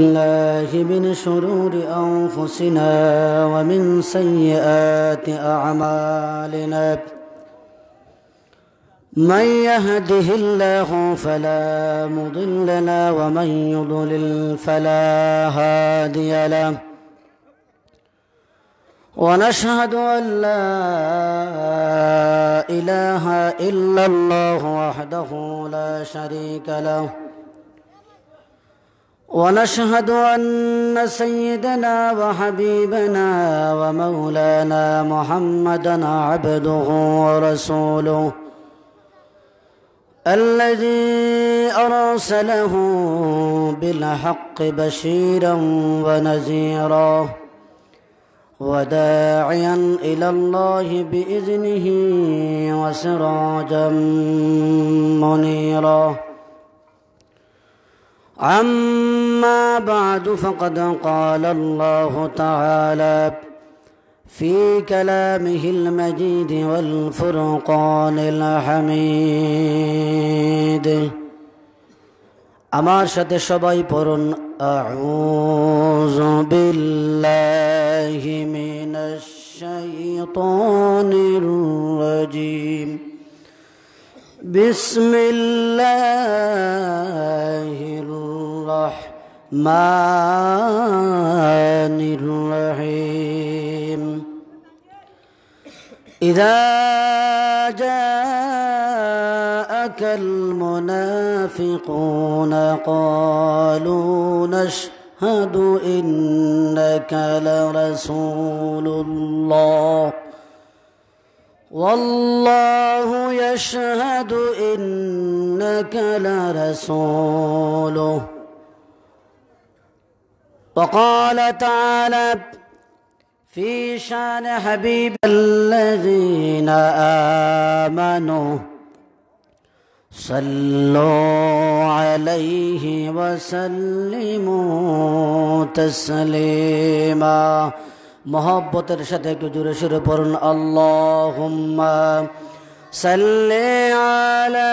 الله من شرور أنفسنا ومن سيئات أعمالنا من يهده الله فلا مضل له ومن يضلل فلا هادي له ونشهد أن لا إله إلا الله وحده لا شريك له ونشهد أن سيدنا وحبيبنا ومولانا محمدا عبده ورسوله الذي أرسله بالحق بشيرا ونذيرا وداعيا إلى الله بإذنه وسراجا منيرا أما بعد فقد قال الله تعالى في كلامه المجيد والفرقان الحميد أمار شد সবাই برن أعوذ بالله من الشيطان الرجيم بسم الله الرحمن الرحيم إذا جاءك المنافقون قالوا نشهد إنك لرسول الله والله يشهد إنك لرسوله وقال تعالى في شان حبيب الذين آمنوا صلوا عليه وسلموا تسليماً মহব্বতের সাথে একটু জোরে সুরে পড়ুন আল্লাহুম্মা সাল্লি আলা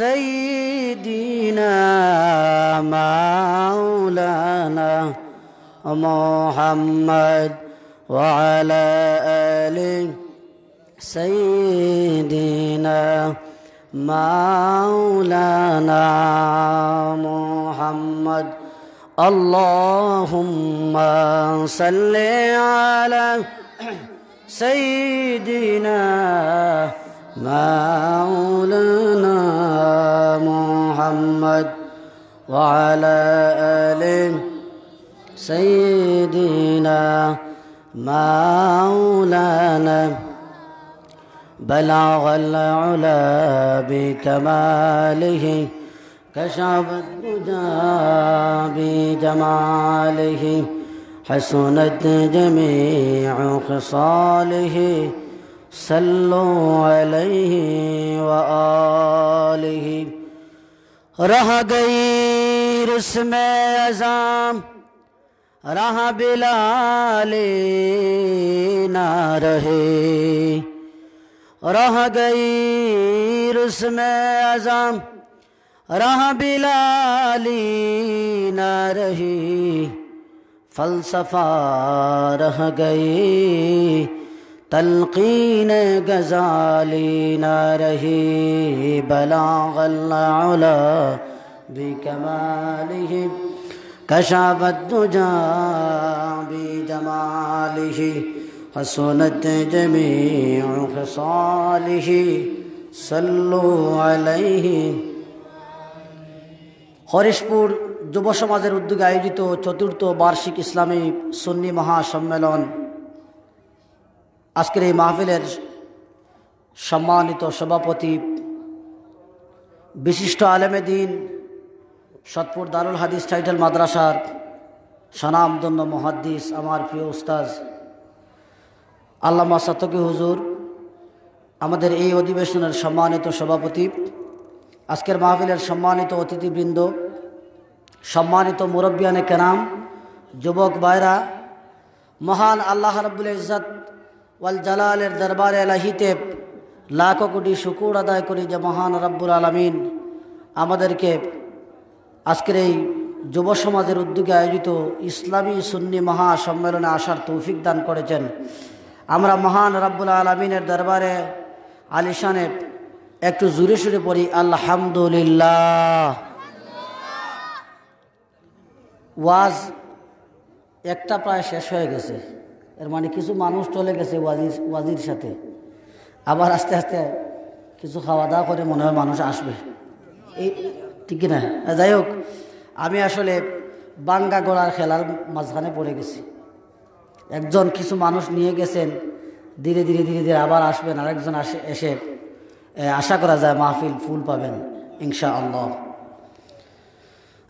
সাইয়্যিদিনা মাওলানা মুহাম্মদ ওয়া আলা আলি সাইয়্যিদিনা মাওলানা মুহাম্মদ اللهم صل على سيدنا مولانا محمد وعلى آل سيدنا مولانا بلغ العلا بكماله كشف الدجى بجماله حسنت جميع خصاله صلوا عليه وآله رہ گئی رسم ازام راہ بلال نہ رہے رہ گئی رسم ازام راہ بلالی نہ رہی فلسفہ رہ گئی تلقین غزالی نہ رہی بلاغ العلا بکماله كشاف الدجى بجماله حسنت جميع خصاله صلوا عليه হরিশপুর যুব সমাজের উদ্যোগে আয়োজিত চতুর্থ বার্ষিক ইসলামী সুন্নি মহাসম্মেলন আজকের এই মাহফিলের সম্মানিত সভাপতি বিশিষ্ট আলেমে দিন সৎপুর দারুল হাদিস টাইটেল মাদ্রাসার সনামদন্য মহাদ্দিস আমার প্রিয় উস্তাজ আল্লামা সাতকি হুজুর আমাদের এই অধিবেশনের সম্মানিত সভাপতি আজকের মাহফিলের সম্মানিত অতিথিবৃন্দ সম্মানিত মুরব্বিয়ানে কেনাম যুবক বায়রা মহান আল্লাহ রব্বুল ইজত ওয়াল জালালের দরবারে আলাহিতে লাখো কোটি শুকুর আদায় করি যে মহান রব্বুল আলমিন আমাদেরকে আজকের এই যুব সমাজের উদ্যোগে আয়োজিত ইসলামী সুন্নি মহা সম্মেলনে আসার তৌফিক দান করেছেন আমরা মহান রব্বুল আলমিনের দরবারে আলিশানে একটু জোরে সুরে পড়ি আলহামদুলিল্লাহ ওয়াজ একটা প্রায় শেষ হয়ে গেছে এর মানে কিছু মানুষ চলে গেছে ওয়াজির ওয়াজির সাথে আবার আস্তে আস্তে কিছু খাওয়া দাওয়া করে মনে হয় মানুষ আসবে এই ঠিক না যাই হোক আমি আসলে বাঙ্গা গড়ার খেলার মাঝখানে পড়ে গেছি একজন কিছু মানুষ নিয়ে গেছেন ধীরে ধীরে ধীরে ধীরে আবার আসবেন আরেকজন আসে এসে আশা করা যায় মাহফিল ফুল পাবেন ইনশা আল্লাহ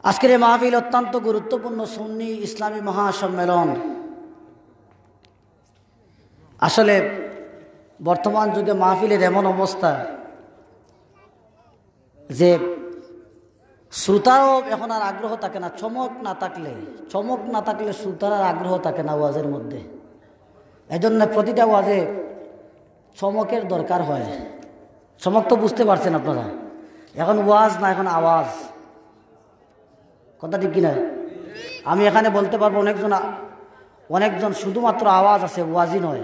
আজকের এই মাহফিল অত্যন্ত গুরুত্বপূর্ণ সুন্নি ইসলামী মহাসম্মেলন আসলে বর্তমান যুগে মাহফিলের এমন অবস্থা যে শ্রোতারও এখন আর আগ্রহ থাকে না চমক না থাকলে চমক না থাকলে শ্রোতার আর আগ্রহ থাকে না ওয়াজের মধ্যে এজন্য প্রতিটা ওয়াজে চমকের দরকার হয় তো বুঝতে পারছেন আপনারা এখন ওয়াজ না এখন আওয়াজ কথা ঠিক কিনা আমি এখানে বলতে পারবো অনেকজন অনেকজন শুধুমাত্র আওয়াজ আছে ওয়াজি নয়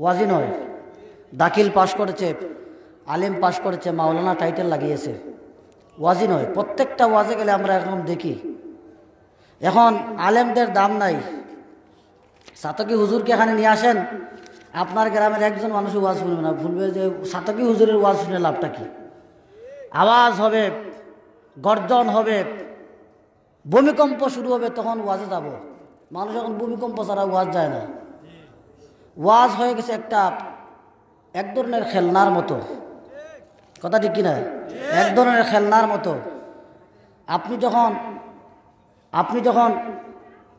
ওয়াজি নয় দাখিল পাশ করেছে আলেম পাশ করেছে মাওলানা টাইটেল লাগিয়েছে ওয়াজি নয় প্রত্যেকটা ওয়াজে গেলে আমরা এরকম দেখি এখন আলেমদের দাম নাই সাতকি হুজুরকে এখানে নিয়ে আসেন আপনার গ্রামের একজন মানুষ ওয়াজ শুনবে না ভুলবে যে সাতকি হুজুরের ওয়াজ শুনে লাভটা কি আওয়াজ হবে গর্জন হবে ভূমিকম্প শুরু হবে তখন ওয়াজে যাব মানুষ এখন ভূমিকম্প ছাড়া ওয়াজ যায় না ওয়াজ হয়ে গেছে একটা এক ধরনের খেলনার মতো কথা ঠিক কিনা এক ধরনের খেলনার মতো আপনি যখন আপনি যখন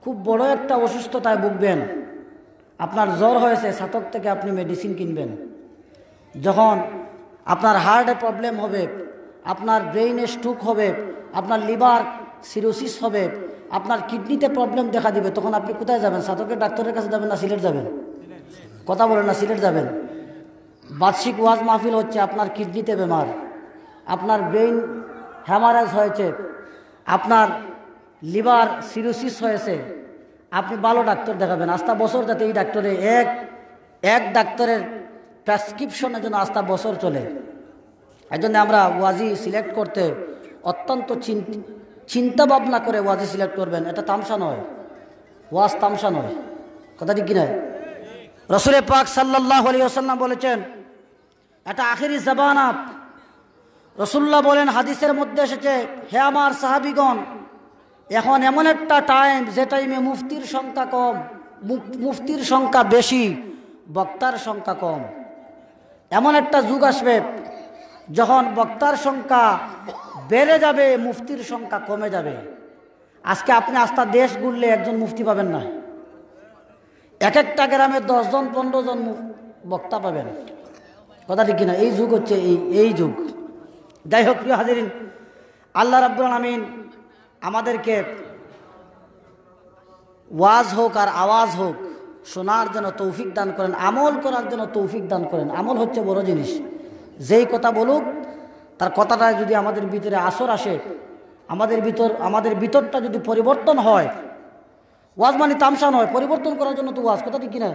খুব বড় একটা অসুস্থতায় ভুগবেন আপনার জ্বর হয়েছে ছাতক থেকে আপনি মেডিসিন কিনবেন যখন আপনার হার্টে প্রবলেম হবে আপনার ব্রেইনে স্ট্রোক হবে আপনার লিভার সিরোসিস হবে আপনার কিডনিতে প্রবলেম দেখা দিবে তখন আপনি কোথায় যাবেন ছাতকের ডাক্তারের কাছে যাবেন না সিলেট যাবেন কথা বলেন না সিলেট যাবেন বার্ষিক ওয়াজ মাহফিল হচ্ছে আপনার কিডনিতে বেমার আপনার ব্রেইন হ্যামারাজ হয়েছে আপনার লিভার সিরোসিস হয়েছে আপনি ভালো ডাক্তার দেখাবেন আস্থা বছর যাতে এই ডাক্তারে এক এক ডাক্তারের প্রেসক্রিপশনের জন্য আস্থা বছর চলে এই জন্য আমরা ওয়াজি সিলেক্ট করতে অত্যন্ত চিন্তা ভাবনা করে ওয়াজি সিলেক্ট করবেন এটা তামসা নয় ওয়াজ তামসা নয় কথা ঠিক কিনা রসুল পাক সাল্লাহ আলী আসাল্লাম বলেছেন এটা আখেরি জবান আপ রসুল্লাহ বলেন হাদিসের মধ্যে এসেছে হে আমার সাহাবিগণ এখন এমন একটা টাইম যে টাইমে মুফতির সংখ্যা কম মুফতির সংখ্যা বেশি বক্তার সংখ্যা কম এমন একটা যুগ আসবে যখন বক্তার সংখ্যা বেড়ে যাবে মুফতির সংখ্যা কমে যাবে আজকে আপনি আস্থা দেশ ঘুরলে একজন মুফতি পাবেন না এক একটা গ্রামে দশজন পনেরো জন বক্তা পাবেন কথা ঠিক কিনা এই যুগ হচ্ছে এই এই যুগ যাই হোক প্রিয় হাজির আল্লাহ রাবুল আমিন আমাদেরকে ওয়াজ হোক আর আওয়াজ হোক শোনার জন্য তৌফিক দান করেন আমল করার জন্য তৌফিক দান করেন আমল হচ্ছে বড় জিনিস যেই কথা বলুক তার কথাটা যদি আমাদের ভিতরে আসর আসে আমাদের ভিতর আমাদের ভিতরটা যদি পরিবর্তন হয় ওয়াজ মানে তামসা নয় পরিবর্তন করার জন্য তো ওয়াজ কথা ঠিক কিনা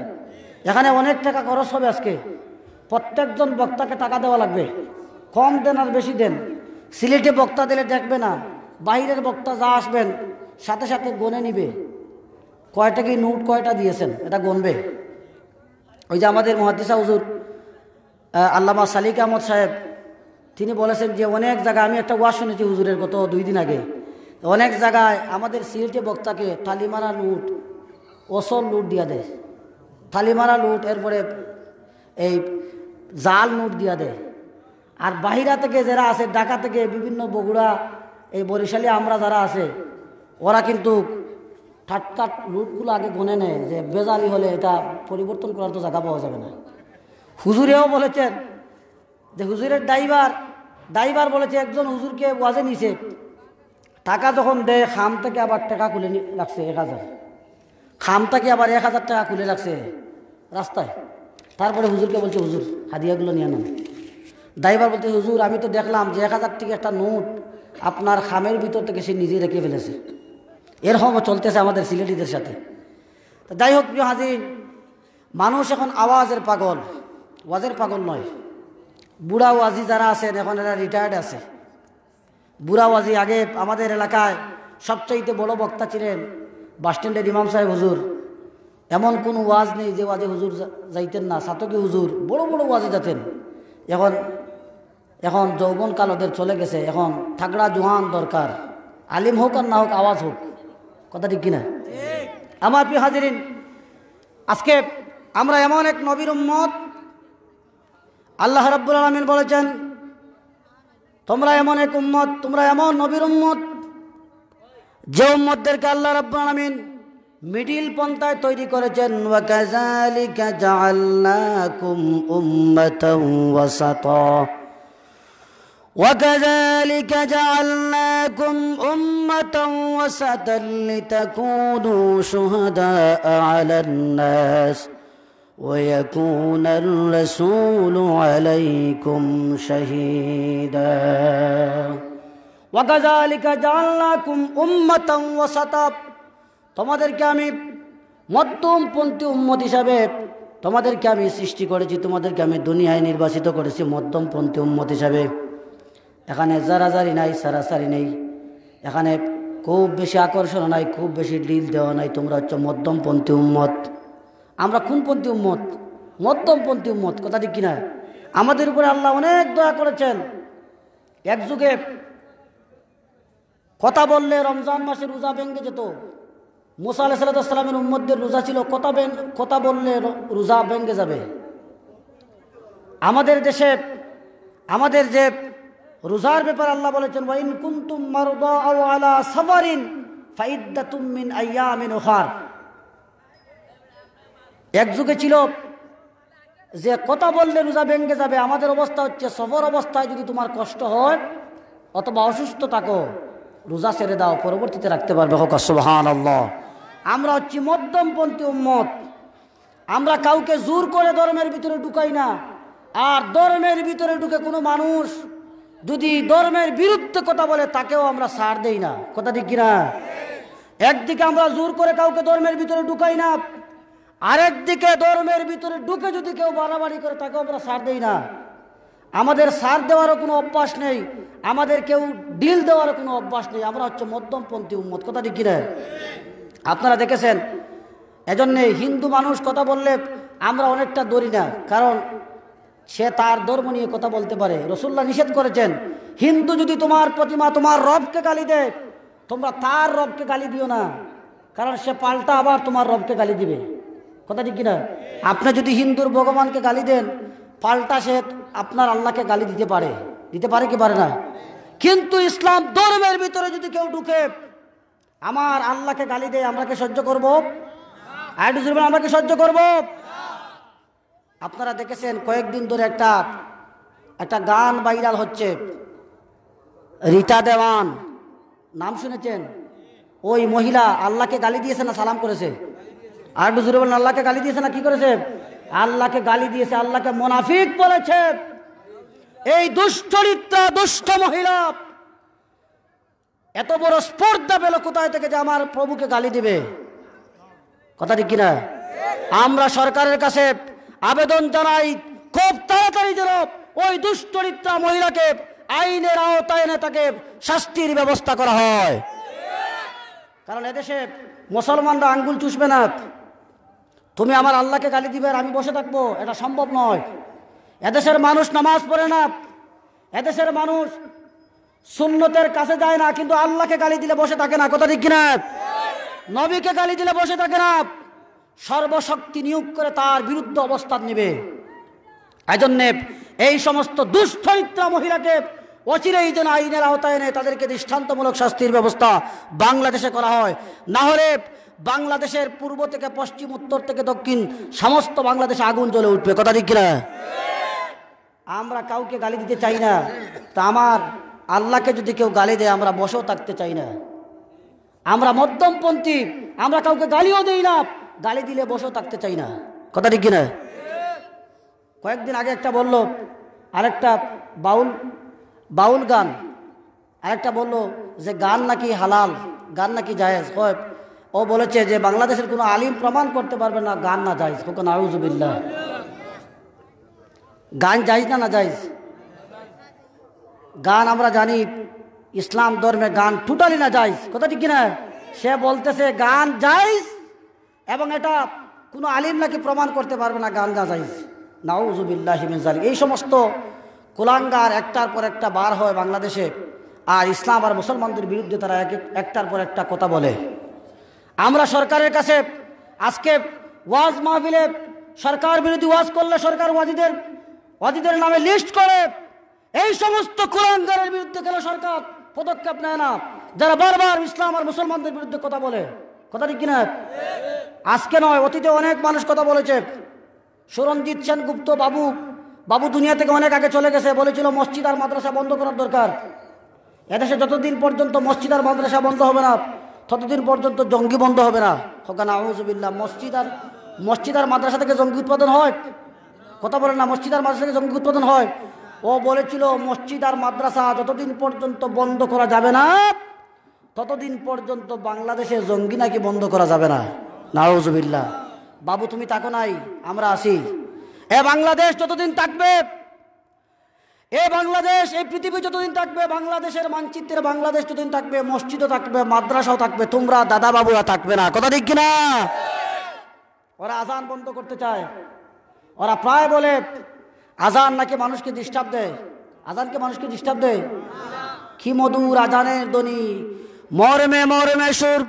এখানে অনেক টাকা খরচ হবে আজকে প্রত্যেকজন বক্তাকে টাকা দেওয়া লাগবে কম দেন আর বেশি দেন সিলেটে বক্তা দিলে দেখবে না বাইরের বক্তা যা আসবেন সাথে সাথে গনে নিবে কয়টা কি নোট কয়টা দিয়েছেন এটা গনবে ওই যে আমাদের মহাদিসা হুজুর আল্লামা সালিক আহমদ সাহেব তিনি বলেছেন যে অনেক জায়গায় আমি একটা ওয়াজ শুনেছি হুজুরের গত দুই দিন আগে অনেক জায়গায় আমাদের সিলটে বক্তাকে থালিমারা লুট অসল লুট দিয়া দেয় থালিমারা লুট এরপরে এই জাল নোট দিয়া দেয় আর বাহিরা থেকে যারা আছে ঢাকা থেকে বিভিন্ন বগুড়া এই বরিশালে আমরা যারা আছে ওরা কিন্তু ঠাটকাট লুটগুলো আগে গুনে নেয় যে বেজালি হলে এটা পরিবর্তন করার তো জায়গা পাওয়া যাবে না হুজুরেও বলেছেন যে হুজুরের ড্রাইভার ড্রাইভার বলেছে একজন হুজুরকে ওয়াজে নিছে টাকা যখন দেয় খাম থেকে আবার টাকা খুলে রাখছে এক হাজার খাম থেকে আবার এক হাজার টাকা খুলে রাখছে রাস্তায় তারপরে হুজুরকে বলছে হুজুর হাদিয়াগুলো নিয়ে নেন ড্রাইভার বলতে হুজুর আমি তো দেখলাম যে এক হাজার থেকে একটা নোট আপনার খামের ভিতর থেকে সে নিজে রেখে ফেলেছে এরকম চলতেছে আমাদের সিলেটিদের সাথে যাই হোক প্রিয় হাজির মানুষ এখন আওয়াজের পাগল ওয়াজের পাগল নয় বুড়া ওয়াজি যারা আছেন এখন এরা রিটায়ার্ড আছে বুড়া ওয়াজি আগে আমাদের এলাকায় সবচাইতে বড় বক্তা ছিলেন বাসস্ট্যান্ডের ইমাম সাহেব হুজুর এমন কোনো ওয়াজ নেই যে ওয়াজে হুজুর যাইতেন না সাতকি হুজুর বড় বড় ওয়াজে যেতেন এখন এখন যৌবনকাল ওদের চলে গেছে এখন থাকড়া জোহান দরকার আলিম হোক আর না হোক আওয়াজ হোক কথা ঠিক কিনা আমার প্রিয় হাজিরিন আজকে আমরা এমন এক নবীর উম্মত আল্লাহ রাব্বুল আলমিন বলেছেন তোমরা এমন এক উম্মত তোমরা এমন নবীর উম্মত যে উম্মতদেরকে আল্লাহ রাব্বুল আলমিন মিডিল পন্থায় তৈরি করেছেন ওয়াকাজালিকা জাআলনাকুম উম্মাতাও وكذلك جعلناكم أمة وسطا لتكونوا شهداء على الناس ويكون الرسول عليكم شهيدا وكذلك جعلناكم أمة وسطا তোমাদেরকে আমি মধ্যমপন্থী উম্মত হিসাবে তোমাদেরকে আমি সৃষ্টি করেছি তোমাদেরকে আমি দুনিয়ায় নির্বাচিত করেছি মধ্যমপন্থী উম্মত হিসাবে এখানে জারাজারি নাই সারাসারি নেই এখানে খুব বেশি আকর্ষণ নাই খুব বেশি ডিল দেওয়া নাই তোমরা হচ্ছে মধ্যমপন্থী উম্মত আমরা খুনপন্থী উম্মত মধ্যমপন্থী উম্মত কথা ঠিক কিনা আমাদের উপরে আল্লাহ অনেক দয়া করেছেন এক যুগে কথা বললে রমজান মাসে রোজা ভেঙে যেত মুসা আলাহ সাল্লাতামের উম্মদের রোজা ছিল কথা কথা বললে রোজা ভেঙে যাবে আমাদের দেশে আমাদের যে রোজার ব্যাপারে আল্লাহ বলেছেন ওয়াইন কুন্তুম মারুদা আও আলা সাফারিন ফাইদ্দাতুম মিন আইয়ামিন উখার এক যুগে ছিল যে কথা বললে রোজা ভেঙে যাবে আমাদের অবস্থা হচ্ছে সফর অবস্থায় যদি তোমার কষ্ট হয় অথবা অসুস্থ থাকো রোজা ছেড়ে দাও পরবর্তীতে রাখতে পারবে সুবহান আল্লাহ আমরা হচ্ছি মধ্যমপন্থী উম্মত আমরা কাউকে জোর করে ধর্মের ভিতরে ঢুকাই না আর ধর্মের ভিতরে ঢুকে কোনো মানুষ যদি ধর্মের বিরুদ্ধে কথা বলে তাকেও আমরা সার দেই না কথা ঠিক কিনা একদিকে আমরা জোর করে কাউকে ধর্মের ভিতরে ঢুকাই না আরেকদিকে ধর্মের ভিতরে ঢুকে যদি কেউ বাড়াবাড়ি করে তাকেও আমরা সার দেই না আমাদের সার দেওয়ারও কোনো অভ্যাস নেই আমাদের কেউ ডিল দেওয়ারও কোনো অভ্যাস নেই আমরা হচ্ছে মধ্যমপন্থী উম্মত কথা ঠিক কিনা আপনারা দেখেছেন এজন্যে হিন্দু মানুষ কথা বললে আমরা অনেকটা দৌড়ি না কারণ সে তার ধর্ম নিয়ে কথা বলতে পারে রসুল্লাহ নিষেধ করেছেন হিন্দু যদি তোমার প্রতিমা তোমার রবকে গালি দেয় তোমরা তার রবকে গালি দিও না কারণ সে পাল্টা আবার তোমার রবকে গালি দিবে কথা ঠিক কিনা আপনি যদি হিন্দুর ভগবানকে গালি দেন পাল্টা সে আপনার আল্লাহকে গালি দিতে পারে দিতে পারে কি পারে না কিন্তু ইসলাম ধর্মের ভিতরে যদি কেউ ঢুকে আমার আল্লাহকে গালি দেয় আমরা কি সহ্য করবো আমরা কি সহ্য করবো আপনারা দেখেছেন কয়েকদিন ধরে একটা একটা গান ভাইরাল হচ্ছে রীতা দেওয়ান নাম শুনেছেন ওই মহিলা আল্লাহকে গালি দিয়েছে না সালাম করেছে আর বুঝুরে বলেন আল্লাহকে গালি দিয়েছে না কি করেছে আল্লাহকে গালি দিয়েছে আল্লাহকে মোনাফিক বলেছে এই দুষ্ট রিত্রা দুষ্ট মহিলা এত বড় স্পর্ধা পেল কোথায় থেকে যে আমার প্রভুকে গালি দিবে কথা ঠিক কিনা আমরা সরকারের কাছে আবেদন জানাই খুব তাড়াতাড়ি যেন ওই দুষ্টরিত্রা মহিলাকে আইনের আওতায় এনে তাকে শাস্তির ব্যবস্থা করা হয় কারণ এদেশে মুসলমানরা আঙ্গুল চুষবে না তুমি আমার আল্লাহকে গালি দিবে আমি বসে থাকবো এটা সম্ভব নয় এদেশের মানুষ নামাজ পড়ে না এদেশের মানুষ সুন্নতের কাছে যায় না কিন্তু আল্লাহকে গালি দিলে বসে থাকে না কথা দিক কিনা নবীকে গালি দিলে বসে থাকে না সর্বশক্তি নিয়োগ করে তার বিরুদ্ধে অবস্থান নেবে এজন্যে এই সমস্ত দুশ্চরিত্রা মহিলাকে অচিরেই যেন আইনের আওতায় এনে তাদেরকে দৃষ্টান্তমূলক শাস্তির ব্যবস্থা বাংলাদেশে করা হয় না হলে বাংলাদেশের পূর্ব থেকে পশ্চিম উত্তর থেকে দক্ষিণ সমস্ত বাংলাদেশে আগুন জ্বলে উঠবে কথা ঠিক কিনা আমরা কাউকে গালি দিতে চাই না তা আমার আল্লাহকে যদি কেউ গালি দেয় আমরা বসেও থাকতে চাই না আমরা মধ্যমপন্থী আমরা কাউকে গালিও দিই না গালি দিলে বসেও থাকতে চাই না কথা ঠিক কিনা কয়েকদিন আগে একটা বলল আরেকটা বাউল বাউল গান আরেকটা বলল যে গান নাকি হালাল গান নাকি জায়েজ কয় ও বলেছে যে বাংলাদেশের কোনো আলিম প্রমাণ করতে পারবে না গান না যাইজ কোকন আউজুবিল্লা গান যাইজ না না যাইজ গান আমরা জানি ইসলাম ধর্মে গান টোটালি না যাইজ কথা ঠিক কিনা সে বলতেছে গান যাইজ এবং এটা কোনো আলিম নাকি প্রমাণ করতে পারবে না গান গাজাই নাউজুবিল্লাহিমিন জালিক এই সমস্ত কুলাঙ্গার একটার পর একটা বার হয় বাংলাদেশে আর ইসলাম আর মুসলমানদের বিরুদ্ধে তারা এক একটার পর একটা কথা বলে আমরা সরকারের কাছে আজকে ওয়াজ মাহফিলে সরকার বিরোধী ওয়াজ করলে সরকার ওয়াজিদের ওয়াজিদের নামে লিস্ট করে এই সমস্ত কুলাঙ্গারের বিরুদ্ধে গেলে সরকার পদক্ষেপ নেয় না যারা বারবার ইসলাম আর মুসলমানদের বিরুদ্ধে কথা বলে কথা ঠিক কিনা আজকে নয় অতীতে অনেক মানুষ কথা বলেছে সুরঞ্জিত সেন গুপ্ত বাবু বাবু দুনিয়া থেকে অনেক আগে চলে গেছে বলেছিল মসজিদ আর মাদ্রাসা বন্ধ করার দরকার এদেশে যতদিন পর্যন্ত মসজিদ আর মাদ্রাসা বন্ধ হবে না ততদিন পর্যন্ত জঙ্গি বন্ধ হবে না হকান আহমজুবিল্লা মসজিদ আর মসজিদ আর মাদ্রাসা থেকে জঙ্গি উৎপাদন হয় কথা বলেন না মসজিদ আর মাদ্রাসা থেকে জঙ্গি উৎপাদন হয় ও বলেছিল মসজিদ আর মাদ্রাসা যতদিন পর্যন্ত বন্ধ করা যাবে না ততদিন পর্যন্ত বাংলাদেশে জঙ্গি নাকি বন্ধ করা যাবে না নাউজবিল্লা বাবু তুমি তাকো নাই আমরা আসি এ বাংলাদেশ যতদিন থাকবে এ বাংলাদেশ এই পৃথিবী যতদিন থাকবে বাংলাদেশের মানচিত্রে বাংলাদেশ যতদিন থাকবে মসজিদও থাকবে মাদ্রাসাও থাকবে তোমরা দাদা বাবুরা থাকবে না কথা ঠিক কিনা ওরা আজান বন্ধ করতে চায় ওরা প্রায় বলে আজান নাকি মানুষকে ডিস্টার্ব দেয় আজানকে মানুষকে ডিস্টার্ব দেয় কি মধুর আজানের দনি মর্মে মর্মে সুর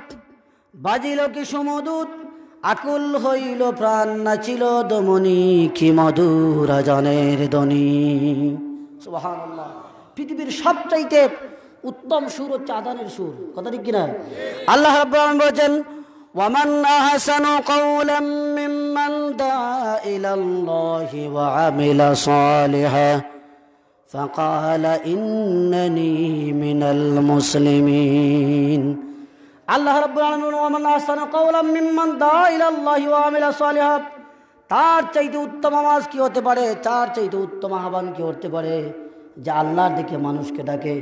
বাজিল কি সুমদূত আকুল হইল প্রাণ নাচিল দমনি কি মধুর জনের দনি পৃথিবীর সবচাইতে উত্তম সুর হচ্ছে আদানের সুর কথা ঠিক কিনা আল্লাহ রব্বান বলছেন ومن أحسن قولا ممن دعا إلى الله وعمل صالحا فقال إنني من المسلمين আল্লাহ রব্বুল আলামিন ওয়া মান আহসানা কাওলাম মিম্মান দাআ ইলা আল্লাহি ওয়া তার চাইতে উত্তম আওয়াজ কি হতে পারে তার চাইতে উত্তম আহ্বান কি হতে পারে যে আল্লাহর দিকে মানুষকে ডাকে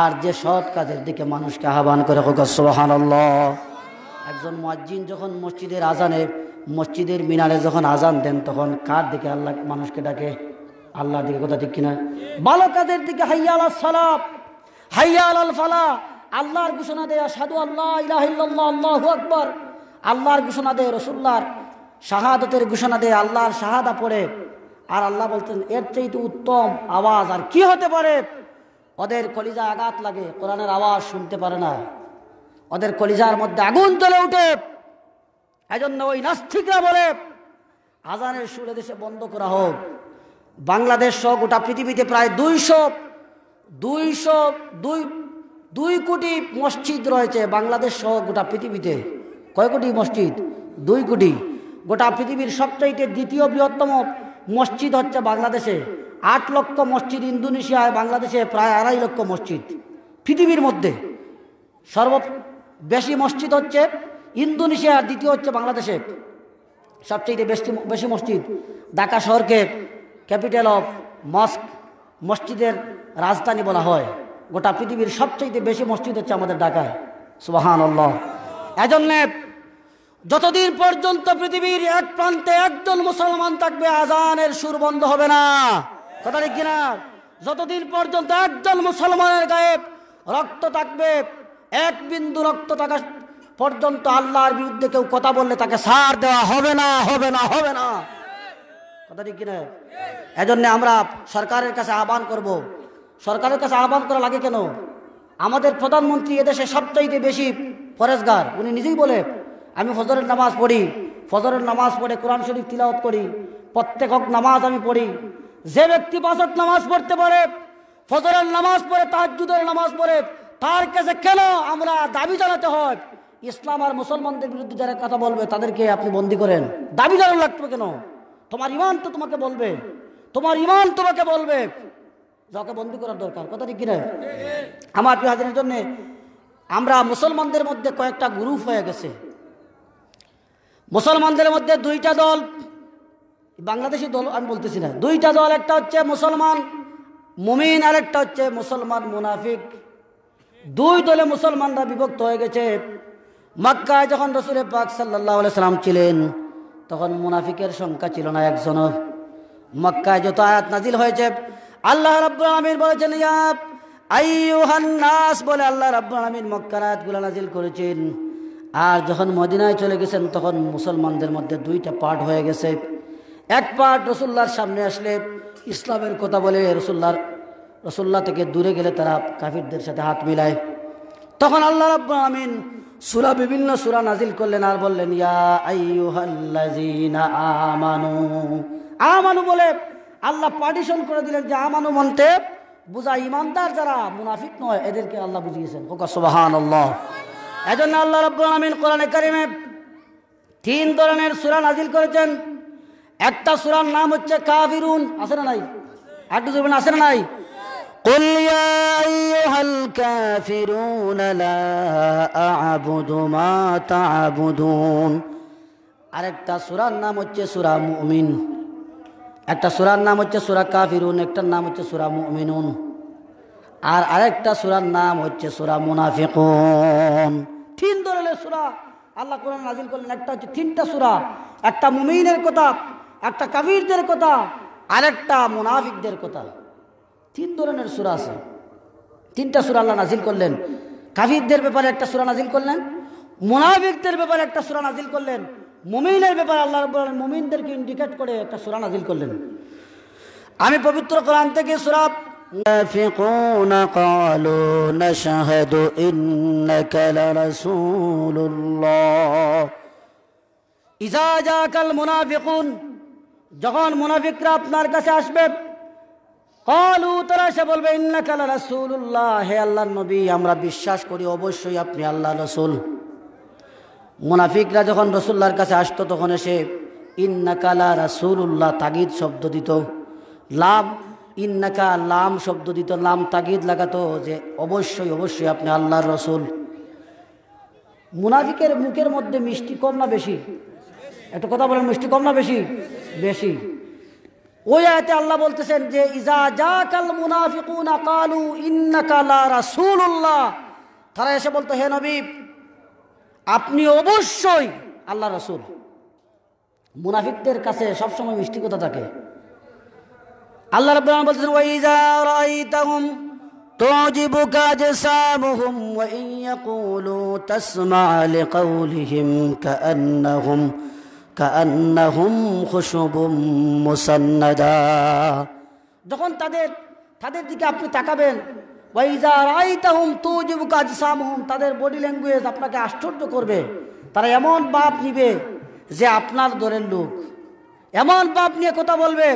আর যে সৎ কাজের দিকে মানুষকে আহ্বান করে হোক সুবহানাল্লাহ একজন মুয়াজ্জিন যখন মসজিদের আজানে মসজিদের মিনারে যখন আজান দেন তখন কার দিকে আল্লাহ মানুষকে ডাকে আল্লাহ দিকে কথা ঠিক কিনা ভালো কাজের দিকে হাইয়াল সালাপ হাইয়াল আল ফালা আল্লাহর ঘোষণা দেয় সাধু আল্লাহ আল্লাহ আকবর আল্লাহর ঘোষণা দেয় রসুল্লাহর শাহাদতের ঘোষণা দেয় আল্লাহর শাহাদা পড়ে আর আল্লাহ বলতেন এর তো উত্তম আওয়াজ আর কি হতে পারে ওদের কলিজা আঘাত লাগে কোরআনের আওয়াজ শুনতে পারে না ওদের কলিজার মধ্যে আগুন জ্বলে উঠে এজন্য ওই নাস্তিকরা বলে আজানের সুরে দেশে বন্ধ করা হোক বাংলাদেশ সহ গোটা পৃথিবীতে প্রায় দুইশো দুইশো দুই দুই কোটি মসজিদ রয়েছে বাংলাদেশ সহ গোটা পৃথিবীতে কয় কোটি মসজিদ দুই কোটি গোটা পৃথিবীর সবচাইতে দ্বিতীয় বৃহত্তম মসজিদ হচ্ছে বাংলাদেশে আট লক্ষ মসজিদ ইন্দোনেশিয়ায় বাংলাদেশে প্রায় আড়াই লক্ষ মসজিদ পৃথিবীর মধ্যে সর্ব বেশি মসজিদ হচ্ছে ইন্দোনেশিয়া দ্বিতীয় হচ্ছে বাংলাদেশে সবচেয়ে বেশি বেশি মসজিদ ঢাকা শহরকে ক্যাপিটাল অফ মস্ক মসজিদের রাজধানী বলা হয় গোটা পৃথিবীর সবচেয়ে বেশি মসজিদ হচ্ছে আমাদের ঢাকায় সুবাহান আল্লাহ এজন্য যতদিন পর্যন্ত পৃথিবীর এক প্রান্তে একজন মুসলমান থাকবে আজানের সুর বন্ধ হবে না কথা ঠিক কিনা যতদিন পর্যন্ত একজন মুসলমানের গায়ে রক্ত থাকবে এক বিন্দু রক্ত থাকা পর্যন্ত আল্লাহর বিরুদ্ধে কেউ কথা বললে তাকে সার দেওয়া হবে না হবে না হবে না কথা ঠিক কিনা এজন্য আমরা সরকারের কাছে আহ্বান করব। সরকারের কাছে আহ্বান করা লাগে কেন আমাদের প্রধানমন্ত্রী এদেশে সবচাইতে বেশি ফরেজগার উনি নিজেই বলে আমি ফজরের নামাজ পড়ি ফজরের নামাজ পড়ে কোরআন শরীফ তিলাওত করি প্রত্যেক হক নামাজ আমি পড়ি যে ব্যক্তি পাঁচক নামাজ পড়তে পারে ফজরের নামাজ পড়ে যুদের নামাজ পড়ে তার কাছে কেন আমরা দাবি জানাতে হয় ইসলাম আর মুসলমানদের বিরুদ্ধে যারা কথা বলবে তাদেরকে আপনি বন্দি করেন দাবি জানানো লাগবে কেন তোমার ইমান তো তোমাকে বলবে তোমার ইমান তোমাকে বলবে যাকে বন্দি করার দরকার কথা ঠিক কিনা আমার প্রিয় হাজারের জন্যে আমরা মুসলমানদের মধ্যে কয়েকটা গ্রুপ হয়ে গেছে মুসলমানদের মধ্যে দুইটা দল বাংলাদেশি দল আমি বলতেছি না দুইটা দল একটা হচ্ছে মুসলমান মুমিন আর একটা হচ্ছে মুসলমান মুনাফিক দুই দলে মুসলমানরা বিভক্ত হয়ে গেছে মক্কায় যখন রসুলের পাক সাল্লাহ সাল্লাম ছিলেন তখন মুনাফিকের সংখ্যা ছিল না একজনও মক্কায় যত আয়াত নাজিল হয়েছে আল্লাহ রাব্বুল আমিন বলেছেন ইয়াব আইয়ুহান্নাস বলে আল্লাহ রাব্বুল আমিন মক্কার আয়াতগুলো নাজিল করেছেন আর যখন মদিনায় চলে গেছেন তখন মুসলমানদের মধ্যে দুইটা পার্ট হয়ে গেছে এক পার্ট রসুল্লার সামনে আসলে ইসলামের কথা বলে রসুল্লার রসুল্লাহ থেকে দূরে গেলে তারা কাফিরদের সাথে হাত মিলায় তখন আল্লাহ রাব্বুল আমিন সুরা বিভিন্ন সুরা নাজিল করলেন আর বললেন আমানু আমানু বলে আল্লাহ পার্টিশন করে দিলেন যে আমানু মন্তে বুঝা ইমানদার যারা মুনাফিক নয় এদেরকে আল্লাহ বুঝিয়েছেন ওকা সুবাহান আল্লাহ এজন্য আল্লাহ রব্বুল আমিন কোরআনে কারিমে তিন ধরনের সুরা নাজিল করেছেন একটা সুরার নাম হচ্ছে কাহিরুন আছে না নাই একটু জুরবেন আছে না নাই قل يا أيها الكافرون لا أعبد ما تعبدون আরেকটা সুরার নাম হচ্ছে সুরা মুমিন একটা সুরার নাম হচ্ছে সুরা কাফিরুন একটার নাম হচ্ছে সুরা মুমিনুন আর আরেকটা সুরার নাম হচ্ছে সুরা মুনাফিকুন তিন ধরনের সুরা আল্লাহ কোরআন নাজিল করলেন একটা হচ্ছে তিনটা সুরা একটা মুমিনের কথা একটা কাবিরদের কথা আরেকটা মুনাফিকদের কথা তিন ধরনের সুরা আছে তিনটা সুরা আল্লাহ নাজিল করলেন কাফিরদের ব্যাপারে একটা সুরা নাজিল করলেন মোনাফিকদের ব্যাপারে একটা সুরা নাজিল করলেন মুমিনের ব্যাপারে আল্লাহ রব মুমিনদেরকে ইন্ডিকেট করে একটা সুরা নাজিল করলেন আমি পবিত্র কোরআন থেকে সুরা যখন মুনাফিকরা আপনার কাছে আসবে কলু তারা সে বলবে ইন্নাকাল রাসুল্লাহ হে আল্লাহ নবী আমরা বিশ্বাস করি অবশ্যই আপনি আল্লাহ রসুল মুনাফিকরা যখন রসুল্লাহর কাছে আসতো তখন এসে ইন্নাকালা রাসুল্লাহ তাগিদ শব্দ দিত লাম ইন্নাকা লাম শব্দ দিত লাম তাগিদ লাগাতো যে অবশ্যই অবশ্যই আপনি আল্লাহর রসুল মুনাফিকের মুখের মধ্যে মিষ্টি কম না বেশি একটা কথা বলেন মিষ্টি কম না বেশি বেশি ওই আয়তে আল্লাহ বলতেছেন যে ইজা যা কাল মুনাফিকুনা কালু ইন্নাকালা রাসূলুল্লাহ তারা এসে বলতো হে নবী আপনি অবশ্যই আল্লাহ রাসূল মুনাফিকদের কাছে সবসময় মিষ্টি কথা থাকে আল্লাহ রাব্বুল আলামিন বলতেছেন ওয়া ইজা রাআইতাহুম تعجبك أجسامهم وإن يقولوا تسمع لقولهم كأنهم কান্নাহুম খুশুবুম মুসান্নাদা যখন তাদের তাদের দিকে আপনি তাকাবেন ওয়াইজা রাইতাহুম তুজুবুক আজসামহুম তাদের বডি ল্যাঙ্গুয়েজ আপনাকে আশ্চর্য করবে তারা এমন বাপ নিবে যে আপনার দরের লোক এমন বাপ নিয়ে কথা বলবে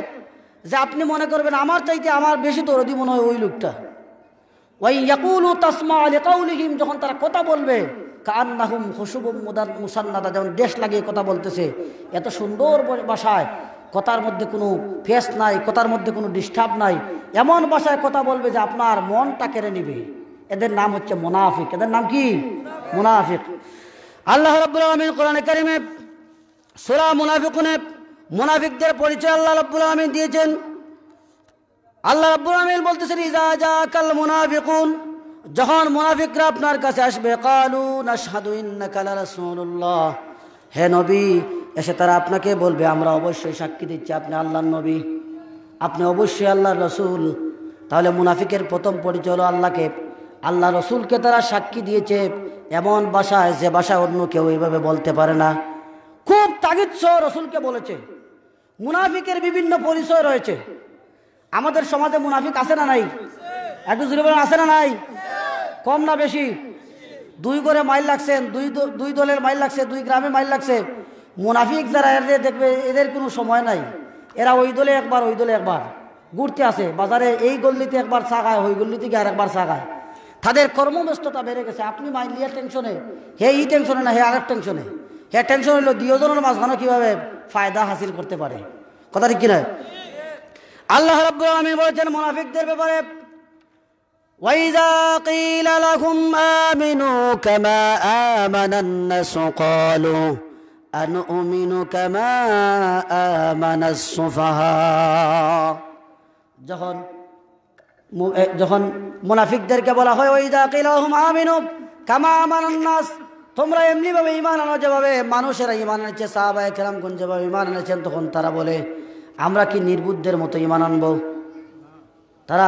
যে আপনি মনে করবেন আমার চাইতে আমার বেশি দরদি মনে হয় ওই লোকটা ওই ইয়াকুল তাসমা আলী কাউলিহিম যখন তারা কথা বলবে কান নাহুম হসুবুম মুদান মুসান্নাদা যেমন দেশ লাগিয়ে কথা বলতেছে এত সুন্দর ভাষায় কথার মধ্যে কোনো ফেস নাই কথার মধ্যে কোনো ডিস্টার্ব নাই এমন ভাষায় কথা বলবে যে আপনার মনটা কেড়ে নিবে এদের নাম হচ্ছে মোনাফিক এদের নাম কি মোনাফিক আল্লাহ রব্বুল আলমিন কোরআনে কারিমে সোরা মুনাফিকুনে মোনাফিকদের পরিচয় আল্লাহ রব্বুল আলমিন দিয়েছেন আল্লাহ রব্বুল আলমিন বলতেছেন ইজা যা কাল মুনাফিকুন যখন মুনাফিকরা আপনার কাছে আসবে কালু নাশহাদু ইন্নাকা রাসূলুল্লাহ হে নবী এসে তারা আপনাকে বলবে আমরা অবশ্যই সাক্ষী দিচ্ছি আপনি আল্লাহর নবী আপনি অবশ্যই আল্লাহর রসুল তাহলে মুনাফিকের প্রথম পরিচয় হলো আল্লাহকে আল্লাহ রসুলকে তারা সাক্ষী দিয়েছে এমন বাসায় যে বাসায় অন্য কেউ এইভাবে বলতে পারে না খুব তাগিদ সহ রসুলকে বলেছে মুনাফিকের বিভিন্ন পরিচয় রয়েছে আমাদের সমাজে মুনাফিক আছে না নাই একটু জুড়ে বলেন আছে না নাই কম না বেশি দুই করে মাইল লাগছেন দুই দুই দলের মাইল লাগছে দুই গ্রামে মাইল লাগছে মুনাফিক যারা এদের দেখবে এদের কোনো সময় নাই এরা ওই দলে একবার ওই দলে একবার ঘুরতে আসে বাজারে এই গল্লিতে একবার চা খায় ওই গল্লিতে গিয়ে আর একবার চা খায় তাদের কর্মব্যস্ততা বেড়ে গেছে আপনি মাইল লিয়া টেনশনে হে এই টেনশনে না হে আরেক টেনশনে হে টেনশন হলো দুজনের মাঝখানে কীভাবে ফায়দা হাসিল করতে পারে কথা কী কিনা আল্লাহ রব্বুল আলমী বলেছেন মুনাফিকদের ব্যাপারে وإذا قيل لهم آمنوا كما آمن الناس قالوا أنؤمن كما آمن السفهاء যখন যখন মুনাফিকদেরকে বলা হয় ওই ওইদা হুম আমিনু কামা আমানান নাস তোমরা ভাবে ইমান আনো যেভাবে মানুষেরা ইমান এনেছে সাহাবা কোন যেভাবে ইমান এনেছেন তখন তারা বলে আমরা কি নির্বুদ্ধের মতো ইমান আনবো তারা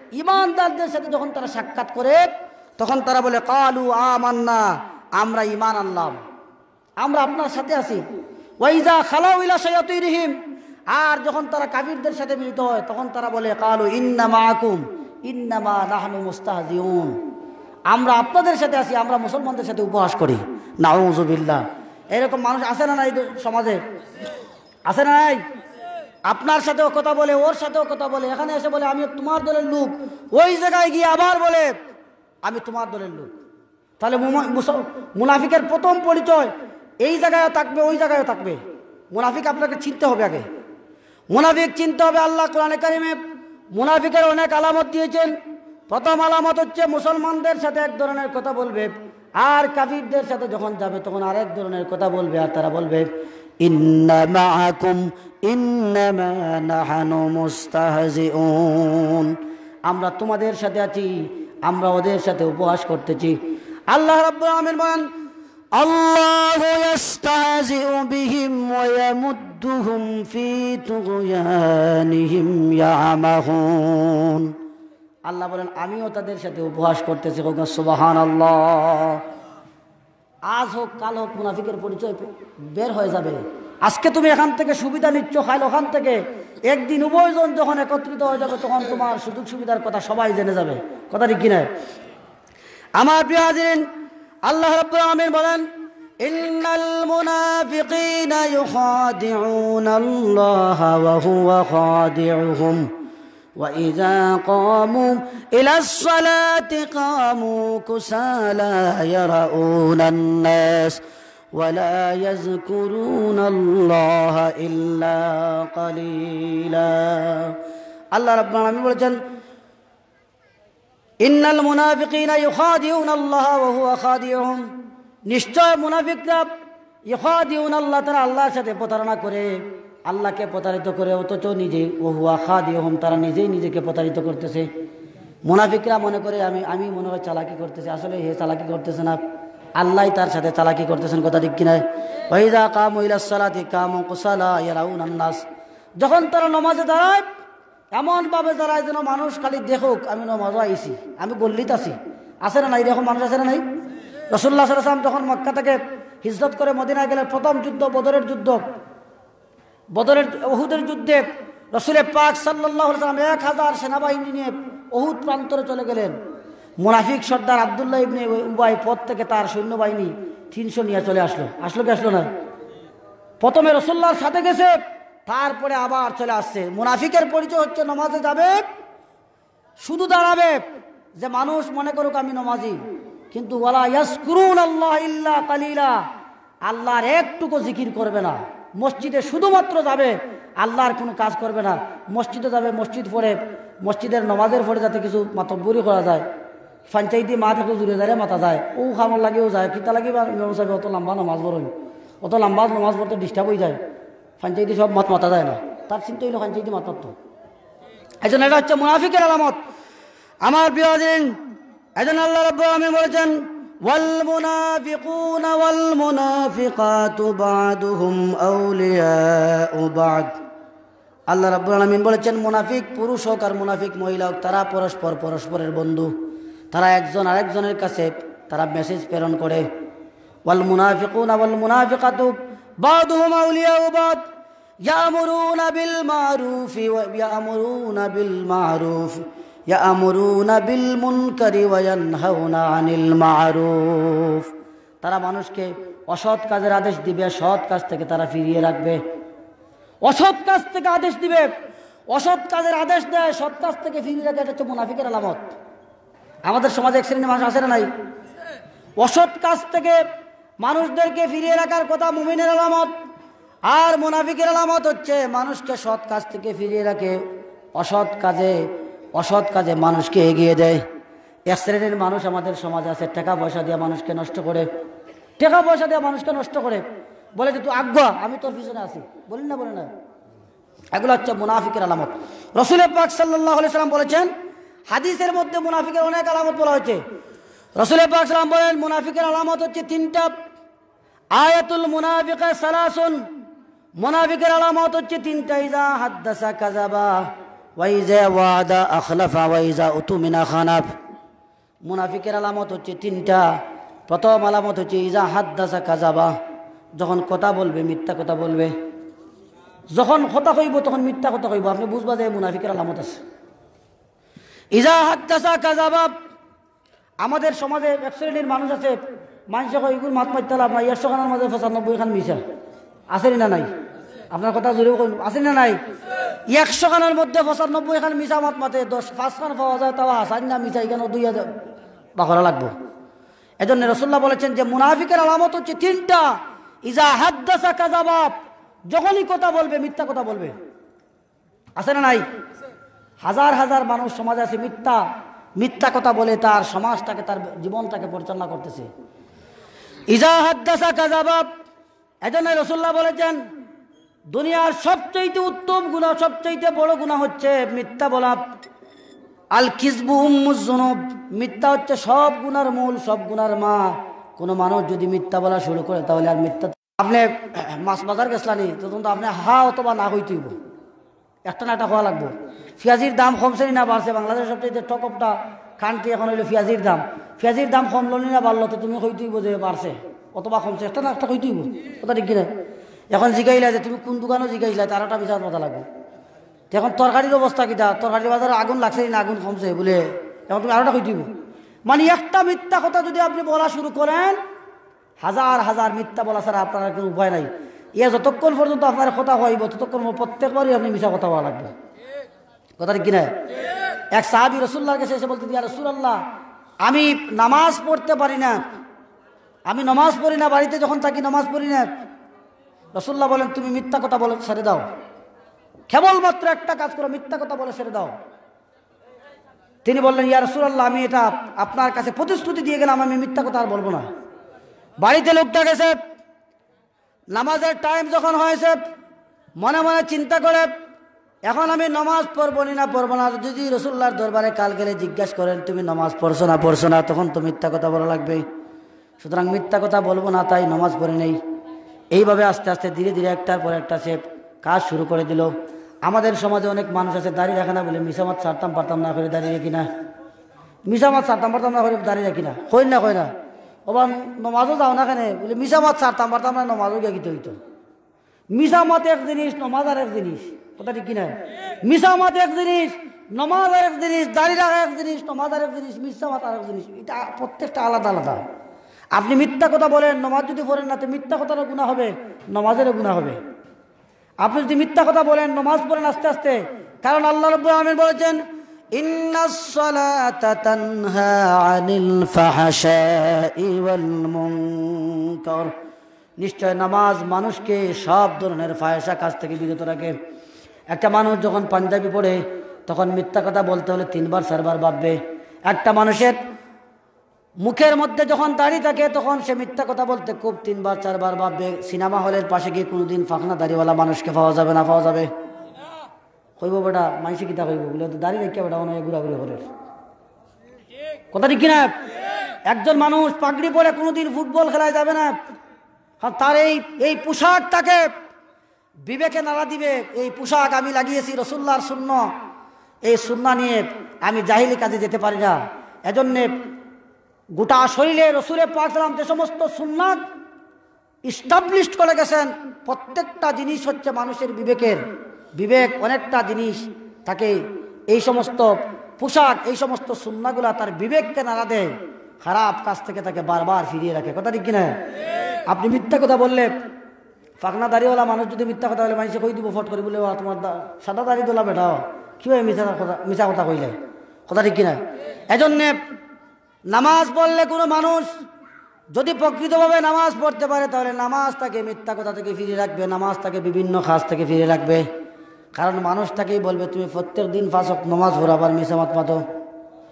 ইমানদারদের সাথে যখন তারা সাক্ষাৎ করে তখন তারা বলে কালু আমান্না আমরা ইমান আনলাম আমরা আপনার সাথে আছি উইলা খালাউ তুই রহিম আর যখন তারা কাবিরদের সাথে মিলিত হয় তখন তারা বলে কালু ইন্নামা আকুম ইন্নামা নাহানু মুস্তাহিউন আমরা আপনাদের সাথে আছি আমরা মুসলমানদের সাথে উপহাস করি নাউজুবিল্লাহ এরকম মানুষ আছে না নাই সমাজে আছে না নাই আপনার সাথেও কথা বলে ওর সাথেও কথা বলে এখানে এসে বলে আমি তোমার দলের লোক ওই জায়গায় গিয়ে আবার বলে আমি তোমার দলের লোক তাহলে মুনাফিকের প্রথম পরিচয় এই জায়গায় থাকবে ওই জায়গায় থাকবে মুনাফিক আপনাকে চিনতে হবে আগে মুনাফিক চিনতে হবে আল্লাহ কোরআন কারিমে মুনাফিকের অনেক আলামত দিয়েছেন প্রথম আলামত হচ্ছে মুসলমানদের সাথে এক ধরনের কথা বলবে আর কাবিরদের সাথে যখন যাবে তখন আরেক ধরনের কথা বলবে আর তারা বলবে إن معكم إنما نحن مستهزئون আমরা তোমাদের সাথে আছি আমরা ওদের সাথে উপহাস করতেছি আল্লাহ রাব্বুল আমিন বলেন আল্লাহু ইস্তাহজিউ বিহিম ওয়া ইয়ামুদ্দুহুম ফি তুগয়ানিহিম ইয়ামাহুন আল্লাহ বলেন আমিও তাদের সাথে উপহাস করতেছি সুবহানাল্লাহ আজ হোক কাল হোক মুনাফিকের পরিচয় বের হয়ে যাবে আজকে তুমি এখান থেকে সুবিধা নিচ্ছ খাইল ওখান থেকে একদিন উভয়জন যখন একত্রিত হয়ে যাবে তখন তোমার সুযোগ সুবিধার কথা সবাই জেনে যাবে কথাটি কি নাই আমার প্রিয় হাজিরিন আল্লাহ রব্বুল বলেন ইন্নাল মুনাফিকিনা وإذا قاموا إلى الصلاة قاموا كسى لا يرؤون الناس ولا يذكرون الله إلا قليلا الله رب العالمين بلجن إن المنافقين يخادعون الله وهو خادعهم نشتا منافق يخادعون الله ترى الله شده بطرنا كريم আল্লাহকে প্রতারিত করে অথচ নিজে ওহুয়া খা দিহম তারা নিজেই নিজেকে প্রতারিত করতেছে মোনাফিকরা মনে করে আমি আমি মনে হয় চালাকি করতেছে আসলে হে চালাকি করতেছে না আল্লাহ তার সাথে চালাকি করতেছেন কথা ঠিক কিনা ওহিদা কাম ইলাসালাতি কাম কুসালা ইয়ারাউন আন্নাস যখন তারা নমাজে দাঁড়ায় পাবে দাঁড়ায় যেন মানুষ খালি দেখুক আমি নমাজ আইছি আমি গল্লিত আছি আছে না নাই দেখো মানুষ আছে না নাই রসুল্লাহ সাল্লাম যখন মক্কা থেকে হিজরত করে মদিনায় গেলেন প্রথম যুদ্ধ বদরের যুদ্ধ বদলের অহুদের যুদ্ধে রসুলের পাক সাল্লাম এক হাজার সেনাবাহিনী নিয়ে অহুদ প্রান্তরে চলে গেলেন মোনাফিক সর্দার আবদুল্লাহ ইবনে উবাই পথ থেকে তার সৈন্যবাহিনী তিনশো নিয়ে চলে আসলো আসলো কি আসলো না প্রথমে রসুল্লাহর সাথে গেছে তারপরে আবার চলে আসছে মুনাফিকের পরিচয় হচ্ছে নমাজে যাবে শুধু দাঁড়াবে যে মানুষ মনে করুক আমি নমাজি কিন্তু আল্লাহ আল্লাহর একটুকু জিকির করবে না মসজিদে শুধুমাত্র যাবে আল্লাহর কোনো কাজ করবে না মসজিদে যাবে মসজিদ পড়ে মসজিদের নমাজের পরে যাতে কিছু মাতব্বরি করা যায় দিয়ে মা থেকে জুড়ে দাঁড়িয়ে মাথা যায় ও খামর লাগেও যায় কিতা লাগে ইমাম সাহেব অত লম্বা নমাজ পড়ে অত লম্বা নমাজ পড়তে ডিস্টার্ব হয়ে যায় দিয়ে সব মত মাথা যায় না তার চিন্তা ফাঞ্চাই দিয়ে মাতাত্ম এই জন্য এটা হচ্ছে মুনাফিকের আলামত আমার প্রিয় দিন এই জন্য আল্লাহ রব্বুল আমি বলেছেন والمنافقون والمنافقات بعضهم أولياء بعض আল্লাহ রাব্বুল আলামিন বলেছেন মুনাফিক পুরুষ হোক আর মুনাফিক মহিলা হোক তারা পরস্পর পরস্পরের বন্ধু তারা একজন আরেকজনের কাছে তারা মেসেজ প্রেরণ করে ওয়াল মুনাফিকুন ওয়াল মুনাফিকাতু বাদুহুম আউলিয়াউ বাদ ইয়ামুরুনা বিল মারুফি ইয়ামুরুনা বিল মারুফি বিল মারুফ তারা মানুষকে অসৎ কাজের আদেশ দিবে সৎ কাজ থেকে তারা ফিরিয়ে রাখবে অসৎ কাজ থেকে আদেশ দিবে অসৎ কাজের আদেশ দেয় সৎ কাজ থেকে ফিরিয়ে রাখে এটা হচ্ছে মুনাফিকের আলামত আমাদের সমাজে এক শ্রেণীর মানুষ আছে না নাই অসৎ কাজ থেকে মানুষদেরকে ফিরিয়ে রাখার কথা মুমিনের আলামত আর মুনাফিকের আলামত হচ্ছে মানুষকে সৎ কাজ থেকে ফিরিয়ে রাখে অসৎ কাজে অসৎ কাজে মানুষকে এগিয়ে দেয় এক শ্রেণীর মানুষ আমাদের সমাজ আছে টাকা পয়সা দিয়ে মানুষকে নষ্ট করে টাকা পয়সা দিয়ে মানুষকে নষ্ট করে বলে যে তুই আগ্রহ আমি তোর পিছনে আছি বলেন না বলে না এগুলো হচ্ছে মুনাফিকের আলামত রসুল পাক সাল্লাম বলেছেন হাদিসের মধ্যে মুনাফিকের অনেক আলামত বলা হয়েছে রসুল পাক সাল্লাম বলেন মুনাফিকের আলামত হচ্ছে তিনটা আয়াতুল মুনাফিকা সালাসুন মুনাফিকের আলামত হচ্ছে তিনটা ইজা হাদ্দাসা কাজাবা আখলাফা মুনাফিকের আলামত হচ্ছে তিনটা প্রথম আলামত হচ্ছে ইজা হাত দাসা কাজাবা যখন কথা বলবে মিথ্যা কথা বলবে যখন কথা কইব তখন মিথ্যা কথা কইব আপনি বুঝবা যে মুনাফিকের আলামত আছে ইজা হাত দাসা কাজাবা আমাদের সমাজে এক শ্রেণীর মানুষ আছে মানুষে এগুলো মাত মারতে আপনার একশো খানের মাঝে পঁচানব্বই খান মিশা আছে না নাই আপনার কথা জোরেও কইন আছে না নাই একশো খানের মধ্যে পঁচানব্বই খান মিশা মাত মাতে দশ পাঁচ খান পাওয়া যায় তাও আসান না মিশাই কেন দুই হাজার বাঘরা লাগবো এজন্য রসুল্লাহ বলেছেন যে মুনাফিকের আলামত হচ্ছে তিনটা ইজা হাদ্দাসা কাজাবাব যখনই কথা বলবে মিথ্যা কথা বলবে আছে না নাই হাজার হাজার মানুষ সমাজ আছে মিথ্যা মিথ্যা কথা বলে তার সমাজটাকে তার জীবনটাকে পরিচালনা করতেছে ইজা হাদ্দাসা কাজাবাব এজন্য রসুল্লাহ বলেছেন দুনিয়ার সবচাইতে উত্তম গুণা সবচাইতে বড় গুণা হচ্ছে মিথ্যা বলা আল কিসবু উম্মুজনব মিথ্যা হচ্ছে সব গুণার মূল সব গুণার মা কোনো মানুষ যদি মিথ্যা বলা শুরু করে তাহলে আর মিথ্যা আপনি মাছ বাজার গেছলানি তখন তো আপনি হা অথবা না হইতেইব একটা না একটা হওয়া লাগবো পেঁয়াজির দাম শ্রেণী না বাড়ছে বাংলাদেশ সবচেয়ে টকপটা খান্তি এখন হইলো পেঁয়াজির দাম পেঁয়াজির দাম কমলনি না বাড়লো তো তুমি হইতেইব যে বাড়ছে অথবা কমছে একটা না একটা হইতেইব কথা ঠিক কিনা এখন জিগাইলা যে তুমি কোন দোকানও জিগাইছিলা তার একটা বিচার মজা লাগবে এখন তরকারির অবস্থা কিটা তরকারির বাজারে আগুন লাগছে না আগুন কমছে বলে এখন তুমি আরোটা কই দিব মানে একটা মিথ্যা কথা যদি আপনি বলা শুরু করেন হাজার হাজার মিথ্যা বলা ছাড়া আপনার কোনো উপায় নাই ইয়া যতক্ষণ পর্যন্ত আপনার কথা হইব ততক্ষণ প্রত্যেকবারই আপনি মিশা কথা বলা লাগবে ঠিক কিনা এক সাহাবি রসুল্লাহর কাছে এসে বলতে দিয়া রসুল্লাহ আমি নামাজ পড়তে পারি না আমি নামাজ পড়ি না বাড়িতে যখন থাকি নামাজ পড়ি না রসুল্লাহ বলেন তুমি মিথ্যা কথা বলে ছেড়ে দাও কেবলমাত্র একটা কাজ করো মিথ্যা কথা বলে ছেড়ে দাও তিনি বললেন ইয়া রসুল্লাহ আমি এটা আপনার কাছে প্রতিশ্রুতি দিয়ে গেলাম আমি মিথ্যা কথা আর বলবো না বাড়িতে লোকটা গেছে নামাজের টাইম যখন হয়েছে মনে মনে চিন্তা করে এখন আমি নমাজ পড়বো না পড়বো না যদি রসুল্লাহর দরবারে কাল গেলে জিজ্ঞাসা করেন তুমি নমাজ পড়ছো না পড়ছো না তখন তো মিথ্যা কথা বলা লাগবে সুতরাং মিথ্যা কথা বলবো না তাই নমাজ পড়ে নেই এইভাবে আস্তে আস্তে ধীরে ধীরে একটার পর একটা সে কাজ শুরু করে দিল আমাদের সমাজে অনেক মানুষ আছে দাঁড়িয়ে রাখে না বলে মিশামাত ছাড়তাম পারতাম না করে দাঁড়িয়ে রাখি না মিশামাত ছাড়তাম পারতাম না করে দাঁড়িয়ে রাখি না হয় না হয় না ওবার নমাজও যাও না কেন বলে মিশামাত ছাড়তাম পারতাম না নমাজও গিয়ে গীত হইতো মিশামাত এক জিনিস নমাজ আর এক জিনিস কথা ঠিক কিনা মিশামাত এক জিনিস নমাজ আর এক জিনিস দাঁড়িয়ে রাখা এক জিনিস নমাজ আর এক জিনিস মিশামাত আর এক জিনিস এটা প্রত্যেকটা আলাদা আলাদা আপনি মিথ্যা কথা বলেন নমাজ যদি পড়েন না তো মিথ্যা কথারও গুণা হবে নমাজেরও গুণা হবে আপনি যদি মিথ্যা কথা বলেন নমাজ পড়েন আস্তে আস্তে কারণ আল্লাহ রব্বুল আমিন বলেছেন নিশ্চয় নামাজ মানুষকে সব ধরনের ফায়সা কাজ থেকে বিরত রাখে একটা মানুষ যখন পাঞ্জাবি পড়ে তখন মিথ্যা কথা বলতে হলে তিনবার চারবার ভাববে একটা মানুষের মুখের মধ্যে যখন দাঁড়িয়ে থাকে তখন সে মিথ্যা কথা বলতে খুব তিনবার চারবার ভাববে সিনেমা হলের পাশে গিয়ে কোনোদিন ফাঁকনা দাঁড়িয়েওয়ালা মানুষকে পাওয়া যাবে না পাওয়া যাবে কইব বেটা মানুষে কিতা কইব বলে তো দাঁড়িয়ে রেখে বেটা অনেক ঘুরাঘুরি করে কথা ঠিক কিনা একজন মানুষ পাগড়ি পরে কোনোদিন ফুটবল খেলায় যাবে না কারণ তার এই এই পোশাক তাকে বিবেকে নাড়া দিবে এই পোশাক আমি লাগিয়েছি রসুল্লার শূন্য এই শূন্য নিয়ে আমি জাহিলি কাজে যেতে পারি না এজন্যে গোটা শরীরে রসুরে পাকলাম যে সমস্ত সুন্নাত ইস্টাবলিশ করে গেছেন প্রত্যেকটা জিনিস হচ্ছে মানুষের বিবেকের বিবেক অনেকটা জিনিস তাকে এই সমস্ত পোশাক এই সমস্ত সুন্নাগুলা তার বিবেককে নাড়া দেয় খারাপ কাজ থেকে তাকে বারবার ফিরিয়ে রাখে কথা ঠিক কিনা আপনি মিথ্যা কথা বললে ফাঁকনা দাড়িওয়ালা মানুষ যদি মিথ্যা কথা বলে মানুষে কই দিব ফট করে বলে ওরা তোমার সাদা দাড়ি দোলা এটা কীভাবে মিথ্যা কথা মিথ্যা কথা কইলে কথা ঠিক কিনা এজন্যে নামাজ পড়লে কোনো মানুষ যদি প্রকৃতভাবে নামাজ পড়তে পারে তাহলে নামাজ তাকে মিথ্যা কথা থেকে ফিরে রাখবে নামাজ তাকে বিভিন্ন খাস থেকে ফিরে রাখবে কারণ মানুষ তাকেই বলবে তুমি প্রত্যেক দিন ফাঁসক নামাজ ভরাবার মিসামাত পাতো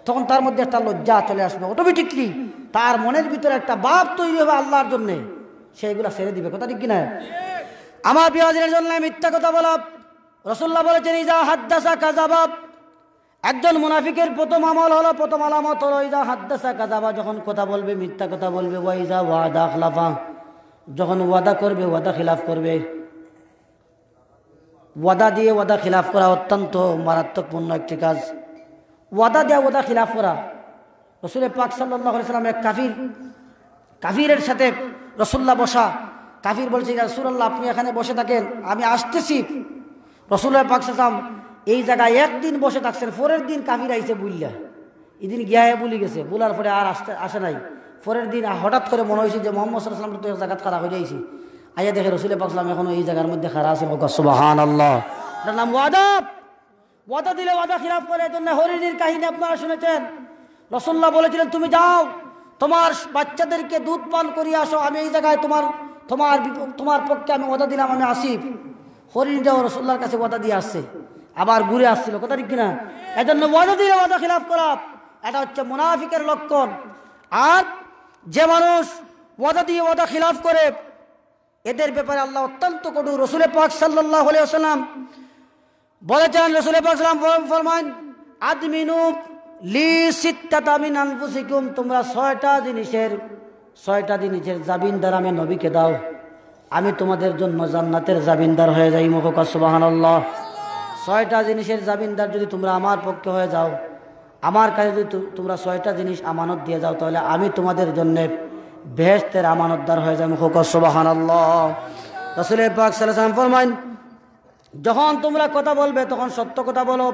তখন তার মধ্যে একটা লজ্জা চলে আসবে অটোমেটিকলি তার মনের ভিতরে একটা বাপ তৈরি হবে আল্লাহর জন্যে সেইগুলা ছেড়ে দিবে কথা ঠিক কিনা আমার বিহাজের জন্য মিথ্যা কথা বলা রসুল্লাহ বলেছেন ইজা হাদ্দাসা কাজাবাব একজন মুনাফিকের প্রথম আমল হলো প্রথম আলামত হলো ইজা হাদ্দাসা কাজাবা যখন কথা বলবে মিথ্যা কথা বলবে ওয়াইজা ওয়াদা খলাফা যখন ওয়াদা করবে ওয়াদা খিলাফ করবে ওয়াদা দিয়ে ওয়াদা খিলাফ করা অত্যন্ত মারাত্মকপূর্ণ একটি কাজ ওয়াদা দেওয়া ওয়াদা খিলাফ করা রসুল পাক সাল্লাম এক কাফির কাফিরের সাথে রসুল্লাহ বসা কাফির বলছে রসুল্লাহ আপনি এখানে বসে থাকেন আমি আসতেছি রসুল্লাহ পাক সাল্লাম এই জায়গায় একদিন বসে থাকছেন পরের দিন কাফির আইসে বুললা এদিন গিয়া বলি গেছে বুলার পরে আর আসতে আসে নাই পরের দিন হঠাৎ করে মনে হয়েছে যে মোহাম্মদ সাল্লাম তো এক জায়গা খারাপ হয়ে যাইছি আইয়া দেখে রসুল পাকলাম এখনো এই জায়গার মধ্যে খারাপ আছে সুবাহান আল্লাহ নাম ওয়াদাব ওয়াদা দিলে ওয়াদা খিলাফ করে এর জন্য হরিণীর কাহিনী আপনারা শুনেছেন রসল্লাহ বলেছিলেন তুমি যাও তোমার বাচ্চাদেরকে দুধ পান করিয়ে আসো আমি এই জায়গায় তোমার তোমার তোমার পক্ষে আমি ওয়াদা দিলাম আমি আসিফ হরিণ যাও রসল্লার কাছে ওয়াদা দিয়ে আসছে আবার ঘুরে আসছিল কথা ঠিক কিনা এজন্য ওয়াদা দিলে ওয়াদা খিলাফ করা এটা হচ্ছে মুনাফিকের লক্ষণ আর যে মানুষ ওয়াদা দিয়ে ওয়াদা খিলাফ করে এদের ব্যাপারে আল্লাহ অত্যন্ত কঠোর রসুল পাক সাল্লাহ আলিয়াল্লাম বলেছেন রসুল পাক সাল্লাম ফরমান আদমিনু লি সিত্তাতামিন আনফুসিকুম তোমরা ছয়টা জিনিসের ছয়টা জিনিসের জাবিনদার আমি নবীকে দাও আমি তোমাদের জন্য জান্নাতের জাবিনদার হয়ে যাই মুখ কাসবাহান আল্লাহ ছয়টা জিনিসের জামিনদার যদি তোমরা আমার পক্ষে হয়ে যাও আমার কাছে যদি তোমরা ছয়টা জিনিস আমানত দিয়ে যাও তাহলে আমি তোমাদের জন্য বেহেস্তের আমানতদার হয়ে যাবো হোকসবাহান যখন তোমরা কথা বলবে তখন সত্য কথা বলো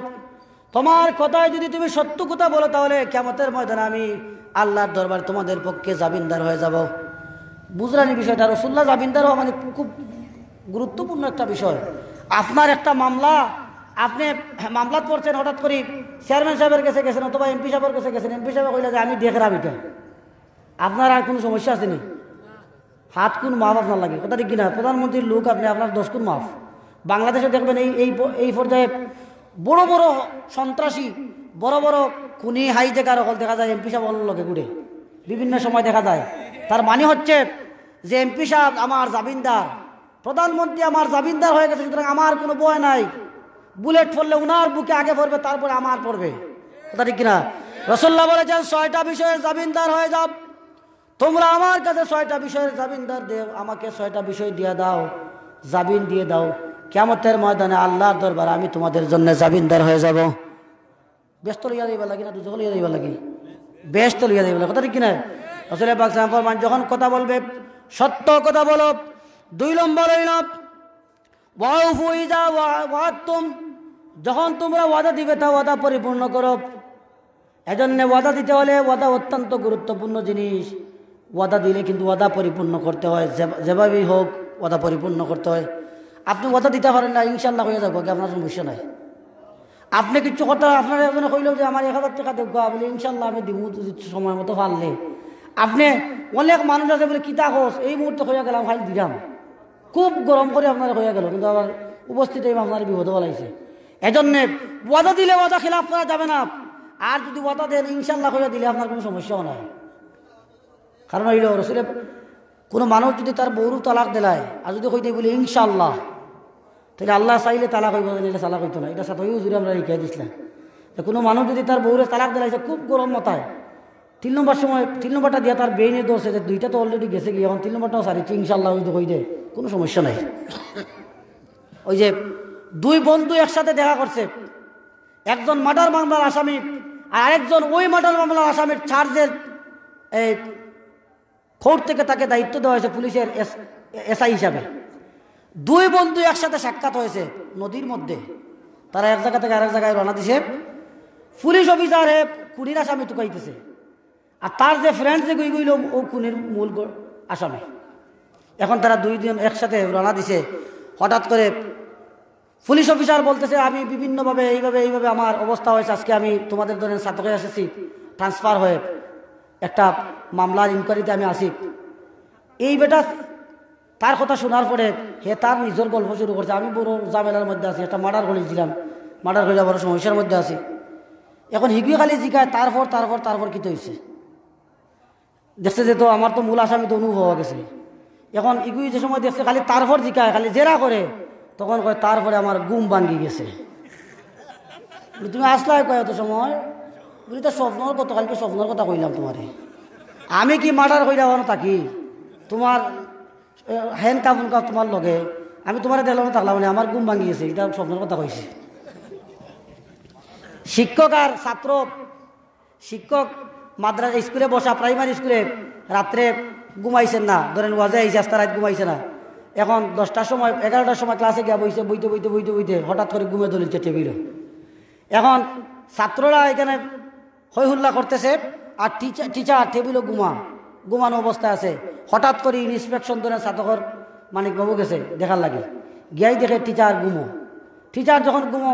তোমার কথায় যদি তুমি সত্য কথা বলো তাহলে কেমতের ময়দানে আমি আল্লাহর দরবার তোমাদের পক্ষে জামিনদার হয়ে যাব বুঝলানি বিষয়টা রসুল্লাহ জামিনদার হওয়া মানে খুব গুরুত্বপূর্ণ একটা বিষয় আপনার একটা মামলা আপনি মামলাত পড়ছেন হঠাৎ করে চেয়ারম্যান সাহেবের কাছে গেছেন অথবা এমপি সাহেবের কাছে গেছেন এমপি সাহেব কইলে যে আমি দেখলাম এটা আপনার আর কোনো সমস্যা আছে নি হাত কোন মাফ আপনার লাগে কথা ঠিক কিনা প্রধানমন্ত্রীর লোক আপনি আপনার দশ কোন মাফ বাংলাদেশে দেখবেন এই এই এই পর্যায়ে বড় বড় সন্ত্রাসী বড় বড় খুনি হাই জায়গার অকল দেখা যায় এমপি সাহেব লগে ঘুরে বিভিন্ন সময় দেখা যায় তার মানে হচ্ছে যে এমপি সাহেব আমার জামিনদার প্রধানমন্ত্রী আমার জামিনদার হয়ে গেছে সুতরাং আমার কোনো বয় নাই বুলেট পড়লে উনার বুকে আগে পড়বে তারপরে আমার পড়বে কথা ঠিক কিনা রসল্লা বলেছেন ছয়টা বিষয়ে জামিনদার হয়ে যাও তোমরা আমার কাছে ছয়টা বিষয়ের জামিনদার দেও আমাকে ছয়টা বিষয় দিয়ে দাও জামিন দিয়ে দাও কেমতের ময়দানে আল্লাহর দরবার আমি তোমাদের জন্য জামিনদার হয়ে যাব ব্যস্ত লইয়া দিবা লাগে না দুজন লইয়া দিবা লাগে ব্যস্ত লইয়া দিবা কথা ঠিক কিনা রসলে পাকিস্তান ফরমান যখন কথা বলবে সত্য কথা বলো দুই নম্বর হইল ওয়াউফু ইজা ওয়া ওয়াতুম যখন তোমরা ওয়াদা দিবে তা ওয়াদা পরিপূর্ণ করো এজন্য ওয়াদা দিতে হলে ওয়াদা অত্যন্ত গুরুত্বপূর্ণ জিনিস ওয়াদা দিলে কিন্তু ওয়াদা পরিপূর্ণ করতে হয় যেভাবেই হোক ওয়াদা পরিপূর্ণ করতে হয় আপনি ওয়াদা দিতে পারেন না ইনশাল্লাহ হয়ে যাবো কি আপনার সমস্যা নাই আপনি কিছু কথা আপনার এখানে কইল যে আমার এক হাজার টাকা দেখবো বলে ইনশাল্লাহ আমি দিব সময় মতো পারলে আপনি অনেক মানুষ আছে বলে কিতা হোস এই মুহূর্তে হইয়া গেলাম ফাইল দিলাম খুব গরম করে আপনার হইয়া গেল কিন্তু আবার উপস্থিত আপনার বিপদ বলাইছে এজন্যে ওয়াদা দিলে ওয়াদা খিলাফ করা যাবে না আর যদি ওয়াদা দেন ইনশাল্লাহ করে দিলে আপনার কোনো সমস্যাও নাই কারণ হইল রসুলে কোনো মানুষ যদি তার বৌরু তালাক দিলায় আর যদি হইতে বলি ইনশাল্লাহ তাহলে আল্লাহ চাইলে তালাক হইব না এটা তালাক হইতো না এটা সাথে জুড়ে আমরা রেখে দিছিলাম কোনো মানুষ যদি তার বৌরে তালাক সে খুব গরম মাথায় তিন নম্বর সময় তিন নম্বরটা দিয়ে তার বেইনে দোষ যে দুইটা তো অলরেডি গেছে গিয়ে এখন তিন নম্বরটাও সারিছে ইনশাল্লাহ হইতে হইতে কোনো সমস্যা নাই ওই যে দুই বন্ধু একসাথে দেখা করছে একজন মার্ডার মামলার আসামি আর আরেকজন ওই মার্ডার মামলার আসামির চার্জের এই খোর থেকে তাকে দায়িত্ব দেওয়া হয়েছে পুলিশের এসআই হিসাবে দুই বন্ধু একসাথে সাক্ষাৎ হয়েছে নদীর মধ্যে তারা এক জায়গা থেকে আরেক জায়গায় রানা দিছে পুলিশ অফিসার হে কুনির আসামি টুকাইতেছে আর তার যে ফ্রেন্ড যে গুই গইল ও কুনির মূল আসামি এখন তারা দুই দিন একসাথে রানা দিছে হঠাৎ করে পুলিশ অফিসার বলতেছে আমি বিভিন্নভাবে এইভাবে এইভাবে আমার অবস্থা হয়েছে আজকে আমি তোমাদের ধরেন স্নাতকে এসেছি ট্রান্সফার হয়ে একটা মামলার ইনকোয়ারিতে আমি আসি এই বেটা তার কথা শোনার পরে হে তার নিজের গল্প শুরু করছে আমি বড় জামেলার মধ্যে আছি একটা মার্ডার করেছিলাম মার্ডার করে বড় সমস্যার মধ্যে আছি এখন হিগুই খালি জিকায় তারপর তারপর তারপর কী হয়েছে দেখছে যে তো আমার তো মূল আসামি তো অনুভব হওয়া গেছে এখন ইগুই যে সময় দেখছে খালি তারপর জিকায় খালি জেরা করে তখন কয় তারপরে আমার গুম ভাঙ্গি গেছে তুমি আসলাই কয় এত সময় বলি তো স্বপ্নর গতকালকে স্বপ্নর কথা কইলাম তোমারে আমি কি মার্ডার না থাকি তোমার হেন কাপুন কাপ তোমার লগে আমি তোমার দেখলাম থাকলাম মানে আমার গুম ভাঙি গেছে এটা স্বপ্নের কথা কইছি শিক্ষক আর ছাত্র শিক্ষক মাদ্রাসা স্কুলে বসা প্রাইমারি স্কুলে রাত্রে ঘুমাইছেন না ধরেন ওয়াজে আইসে আস্তা রাত ঘুমাইছে না এখন দশটার সময় এগারোটার সময় ক্লাসে গিয়া বইছে বইতে বইতে বইতে বইতে হঠাৎ করে ঘুমে ধরেছে টেবিলে এখন ছাত্ররা এখানে হৈহুল্লা করতেছে আর টিচার টিচার টেবিলও ঘুমা ঘুমানো অবস্থায় আছে হঠাৎ করে ইন্সপেকশন ধরে ছাত্রঘর মানিকবাবু গেছে দেখার লাগে গিয়াই দেখে টিচার গুমো টিচার যখন গুমো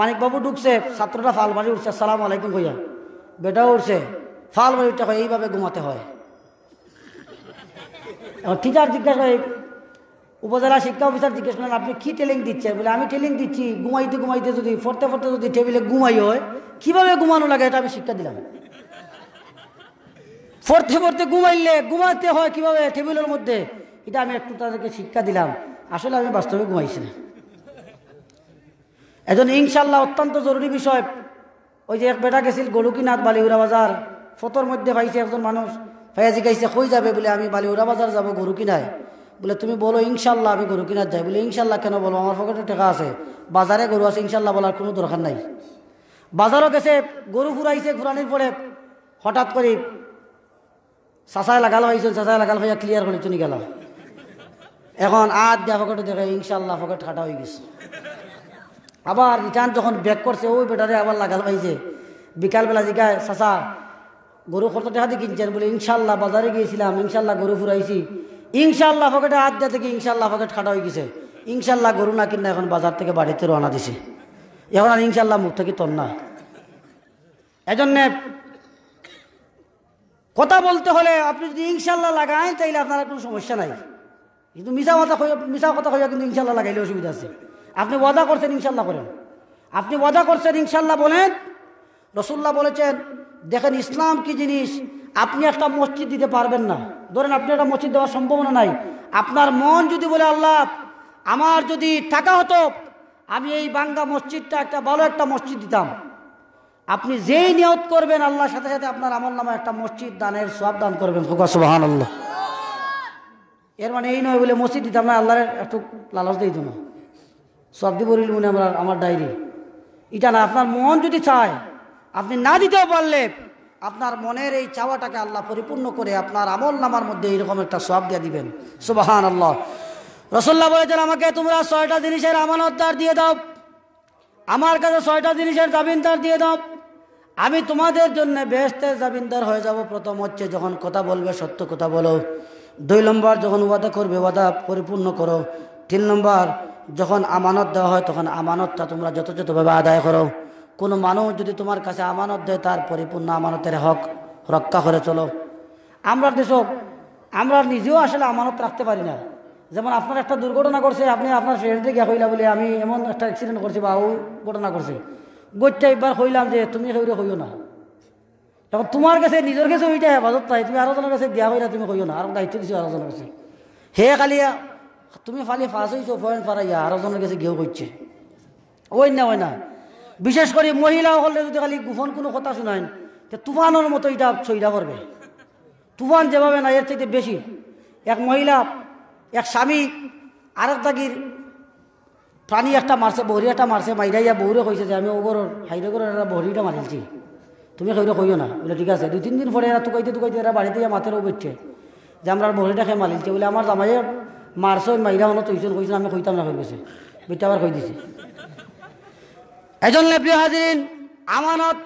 মানিকবাবু ঢুকছে ছাত্ররা ফাল মারি উঠছে সালাম আলাইকুম কইয়া বেটাও উঠছে ফাল মারি উঠতে হয় এইভাবে ঘুমাতে হয় এখন টিচার জিজ্ঞাসা উপজেলা শিক্ষা অফিসার জিজ্ঞেস করেন আপনি কী ট্রেলিং দিচ্ছেন বলে আমি ট্রেলিং দিচ্ছি ঘুমাইতে ঘুমাইতে যদি ফরতে ফরতে যদি টেবিলে ঘুমাই হয় কীভাবে ঘুমানো লাগে এটা আমি শিক্ষা দিলাম ফরতে ফরতে ঘুমাইলে ঘুমাতে হয় কিভাবে টেবিলের মধ্যে এটা আমি একটু তাদেরকে শিক্ষা দিলাম আসলে আমি বাস্তবে ঘুমাইছি না এজন ইনশাল্লাহ অত্যন্ত জরুরি বিষয় ওই যে এক বেটা গেছিল গোলুকিনাথ বালিউরা বাজার ফতর মধ্যে পাইছে একজন মানুষ ভাইয়া জিগাইছে হয়ে যাবে বলে আমি বালিউরা বাজার যাবো গরু কিনায় বলে তুমি বলো ইনশাল্লাহ আমি গরু কিনার যাই বলে ইনশাল্লাহ কেন বলো আমার পকেটে টাকা আছে বাজারে গরু আছে ইনশাল্লাহ বলার কোনো দরকার নাই বাজারও গেছে গরু ফুরাইছে ঘুরানির পরে হঠাৎ করে চাচায় লাগাল হয়েছিল চাচায় লাগাল হইয়া ক্লিয়ার করে চুনি গেল এখন আর দেয়া পকেটে দেখে ইনশাল্লাহ পকেট খাটা হয়ে গেছে আবার রিটার্ন যখন ব্যাক করছে ওই বেটারে আবার লাগাল পাইছে বিকালবেলা জিগায় চাচা গরু খরচা দেখা দিয়ে কিনছেন বলে ইনশাল্লাহ বাজারে গিয়েছিলাম ইনশাল্লাহ গরু ফুরাইছি ইনশাল্লাহ ফকেটে হাত দিয়ে থেকে ইনশাল্লাহ ফকেট খাটা হয়ে গেছে ইনশাল্লাহ গরু না কিনা এখন বাজার থেকে বাড়িতে রওনা দিছে এখন আর ইনশাল্লাহ মুখ থেকে তোর না এজন্যে কথা বলতে হলে আপনি যদি ইনশাল্লাহ লাগাই তাইলে আপনার কোনো সমস্যা নাই কিন্তু মিশা কথা মিশা কথা হইয়া কিন্তু ইনশাল্লাহ লাগাইলে অসুবিধা আছে আপনি ওয়াদা করছেন ইনশাল্লাহ করেন আপনি ওয়াদা করছেন ইনশাল্লাহ বলেন রসুল্লাহ বলেছেন দেখেন ইসলাম কি জিনিস আপনি একটা মসজিদ দিতে পারবেন না ধরেন আপনি একটা মসজিদ দেওয়ার সম্ভাবনা নাই আপনার মন যদি বলে আল্লাহ আমার যদি টাকা হতো আমি এই বাঙ্গা মসজিদটা একটা ভালো একটা মসজিদ দিতাম আপনি যেই নিয়ত করবেন আল্লাহর সাথে সাথে আপনার আমল নামে একটা মসজিদ দানের সব দান করবেন সুবাহান আল্লাহ এর মানে এই নয় বলে মসজিদ দিতাম না আল্লাহরের একটু লালচ দিই না সব দিব মনে আমরা আমার ডায়েরি এটা না আপনার মন যদি চায় আপনি না দিতেও পারলে আপনার মনের এই চাওয়াটাকে আল্লাহ পরিপূর্ণ করে আপনার আমল নামার মধ্যে এইরকম একটা সব দিয়ে দিবেন সুবাহান আল্লাহ রসল্লা বলেছেন আমাকে তোমরা ছয়টা জিনিসের আমানতদার দিয়ে দাও আমার কাছে ছয়টা জিনিসের জামিনদার দিয়ে দাও আমি তোমাদের জন্য বেহস্তের জামিনদার হয়ে যাব প্রথম হচ্ছে যখন কথা বলবে সত্য কথা বলো দুই নম্বর যখন ওয়াদা করবে ওয়াদা পরিপূর্ণ করো তিন নম্বর যখন আমানত দেওয়া হয় তখন আমানতটা তোমরা যথাযথভাবে আদায় করো কোনো মানুষ যদি তোমার কাছে আমানত দেয় তার পরিপূর্ণ আমানতের হক রক্ষা করে চলো আমরা দেশক আমরা নিজেও আসলে আমানত রাখতে পারি না যেমন আপনার একটা দুর্ঘটনা করছে আপনি আপনার ফ্রেন্ডে গিয়া হইলা বলে আমি এমন একটা অ্যাক্সিডেন্ট করছি বা ও ঘটনা করছে গোটটা একবার হইলাম যে তুমি হইলে হইও না তখন তোমার কাছে নিজের কাছে ওইটা হেফাজত নাই তুমি আরোজনের কাছে দিয়া হইলা তুমি হইও না আরো দায়িত্ব দিছো আরোজনের কাছে হে খালি তুমি ফালি ফাঁস হইছো ফয়েন ফারাইয়া আরোজনের কাছে গিয়েও করছে ওই না ওই না বিশেষ করে মহিলা হলে যদি খালি গোপন কোনো কথা শুনায় তো তুফানোর মতো এটা সইটা করবে তুফান যেভাবে না এর চাইতে বেশি এক মহিলা এক স্বামী আর দাগির প্রাণী একটা মারছে বহরি একটা মারছে মাইরাইয়া বহুরে কইছে যে আমি ওগর হাইরে করে এরা বহরিটা মারিলছি তুমি হইরে কইও না বলে ঠিক আছে দুই তিন দিন পরে এরা তুকাইতে তুকাইতে এরা বাড়িতে যা মাথের উঠছে যে আমরা বহরিটা খেয়ে মারিলছি বলে আমার জামাইয়ের মারছে মাইরা হলো তুইছেন কইছেন আমি কইতাম না হয়ে গেছে বেটা আবার কই দিছি এজন্য প্রিয় হাজিরিন আমানত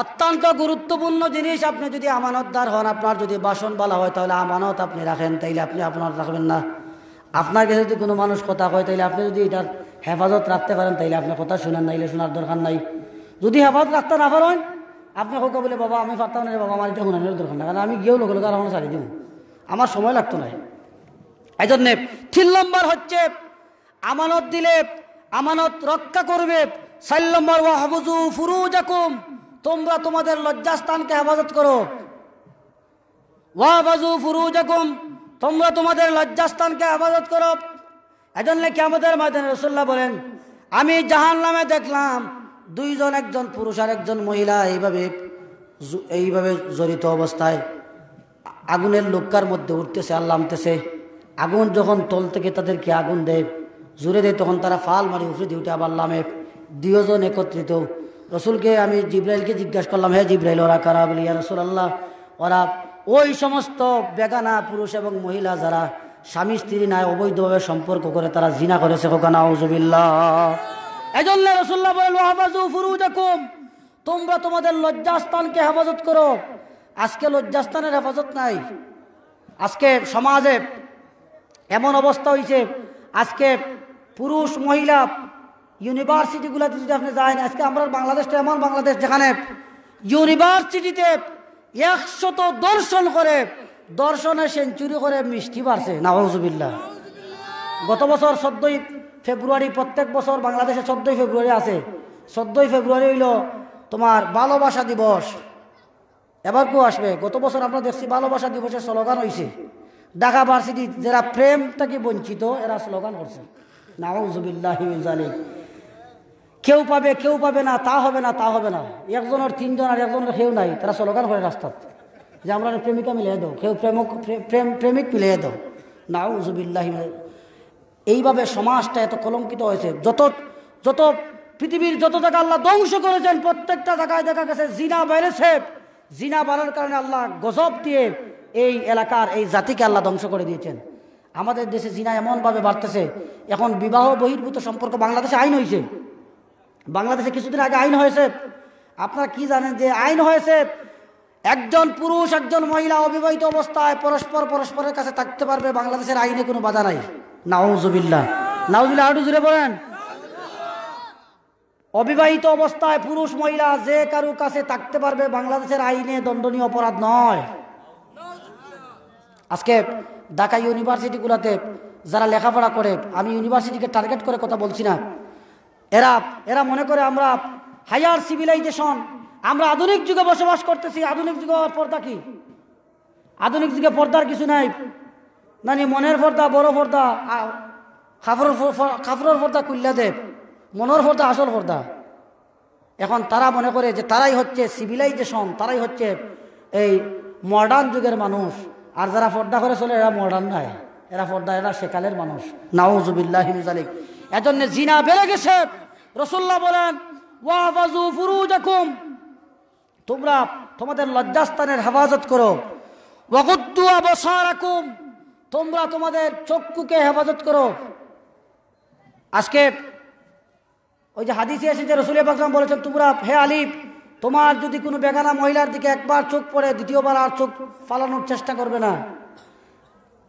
অত্যন্ত গুরুত্বপূর্ণ জিনিস আপনি যদি আমানতদার হন আপনার যদি বাসন বলা হয় তাহলে আমানত আপনি রাখেন তাইলে আপনি আপনার রাখবেন না আপনার কাছে যদি কোনো মানুষ কথা হয় তাইলে আপনি যদি এটার হেফাজত রাখতে পারেন তাইলে আপনি কথা শুনেন নাইলে শোনার দরকার নাই যদি হেফাজত রাখতে না পারেন আপনি হোকা বলে বাবা আমি পারতাম না বাবা আমার এটা শোনানোর দরকার না কারণ আমি গিয়েও লোকের আর আমার সারি দিব আমার সময় লাগতো না এই জন্যে তিন নম্বর হচ্ছে আমানত দিলে আমানত রক্ষা করবে সাইল নম্বর ওয়াহবুজু ফুরুজাকুম তোমরা তোমাদের লজ্জাস্থানকে হেফাজত করো ওয়াহবাজু ফুরুজাকুম তোমরা তোমাদের লজ্জাস্থানকে হেফাজত করো এজন্য কি আমাদের মাধ্যমে রসুল্লাহ বলেন আমি জাহান নামে দেখলাম দুইজন একজন পুরুষ আর একজন মহিলা এইভাবে এইভাবে জড়িত অবস্থায় আগুনের লোকার মধ্যে উঠতেছে আর নামতেছে আগুন যখন তল থেকে তাদেরকে আগুন দেয় জুড়ে দেয় তখন তারা ফাল মারি উফরে দিয়ে উঠে আবার লামে দুজন একত্রিত রসুলকে আমি জিব্রাইলকে জিজ্ঞাসা করলাম হে জিব্রাইল ওরা কারা বলি রসুল আল্লাহ ওরা ওই সমস্ত বেগানা পুরুষ এবং মহিলা যারা স্বামী স্ত্রী নাই অবৈধভাবে সম্পর্ক করে তারা জিনা করেছে এজন্য রসুল্লাহ বলুম তোমরা তোমাদের লজ্জাস্থানকে হেফাজত করো আজকে লজ্জাস্থানের হেফাজত নাই আজকে সমাজে এমন অবস্থা হয়েছে আজকে পুরুষ মহিলা গুলাতে যদি আপনি যায় আজকে আমরা বাংলাদেশটা এমন বাংলাদেশ যেখানে ইউনিভার্সিটিতে একশত দর্শন করে দর্শনে সেঞ্চুরি করে মিষ্টি বাড়ছে নওয়াজুবিল্লা গত বছর চোদ্দই ফেব্রুয়ারি প্রত্যেক বছর বাংলাদেশে চোদ্দই ফেব্রুয়ারি আছে চোদ্দই ফেব্রুয়ারি হইল তোমার ভালোবাসা দিবস এবার কেউ আসবে গত বছর আমরা দেখছি ভালোবাসা দিবসের স্লোগান হয়েছে ঢাকা ভার্সিটি যারা প্রেম থেকে বঞ্চিত এরা স্লোগান করছে নাউজুবিল্লাহ কেউ পাবে কেউ পাবে না তা হবে না তা হবে না একজনের তিনজন আর একজনের কেউ নাই তারা স্লোগান করে রাস্তাত যে আমরা প্রেমিকা মিলিয়ে দাও কেউ প্রেমক প্রেম প্রেমিক মিলিয়ে দাও নাও জুবিল্লাহি এইভাবে সমাজটা এত কলঙ্কিত হয়েছে যত যত পৃথিবীর যত জায়গা আল্লাহ ধ্বংস করেছেন প্রত্যেকটা জায়গায় দেখা গেছে জিনা বেড়েছে জিনা বাড়ার কারণে আল্লাহ গজব দিয়ে এই এলাকার এই জাতিকে আল্লাহ ধ্বংস করে দিয়েছেন আমাদের দেশে জিনা এমনভাবে বাড়তেছে এখন বিবাহ বহির্ভূত সম্পর্ক বাংলাদেশে আইন হয়েছে বাংলাদেশে কিছুদিন আগে আইন হয়েছে আপনারা কি জানেন যে আইন হয়েছে একজন পুরুষ একজন মহিলা অবিবাহিত অবস্থায় পরস্পর পরস্পরের কাছে থাকতে পারবে বাংলাদেশের আইনে কোনো বাধা নাই নাউজুবিল্লাহ নাউজুবিল্লা আরো জুড়ে বলেন অবিবাহিত অবস্থায় পুরুষ মহিলা যে কারো কাছে থাকতে পারবে বাংলাদেশের আইনে দণ্ডনীয় অপরাধ নয় আজকে ঢাকা ইউনিভার্সিটিগুলোতে যারা লেখাপড়া করে আমি ইউনিভার্সিটিকে টার্গেট করে কথা বলছি না এরা এরা মনে করে আমরা হায়ার সিভিলাইজেশন আমরা আধুনিক যুগে বসবাস করতেছি আধুনিক যুগে পর্দা কি আধুনিক যুগে পর্দার কিছু নাই নানি মনের পর্দা বড় পর্দা খাফর খাফরের পর্দা দেব মনের পর্দা আসল পর্দা এখন তারা মনে করে যে তারাই হচ্ছে সিভিলাইজেশন তারাই হচ্ছে এই মডার্ন যুগের মানুষ আর যারা পর্দা করে চলে এরা মডার্ন নাই এরা পর্দা এরা সেকালের মানুষ হিমজালিক এজন্য জিনা বেড়ে গেছে রসুল্লাহ বলেন তোমরা তোমাদের লজ্জাস্থানের হেফাজত করো তোমরা তোমাদের চক্ষুকে হেফাজত করো আজকে ওই যে হাদিসে এসেছে রসুল আকরাম বলেছেন তোমরা হে আলিফ তোমার যদি কোনো বেগানা মহিলার দিকে একবার চোখ পড়ে দ্বিতীয়বার আর চোখ ফালানোর চেষ্টা করবে না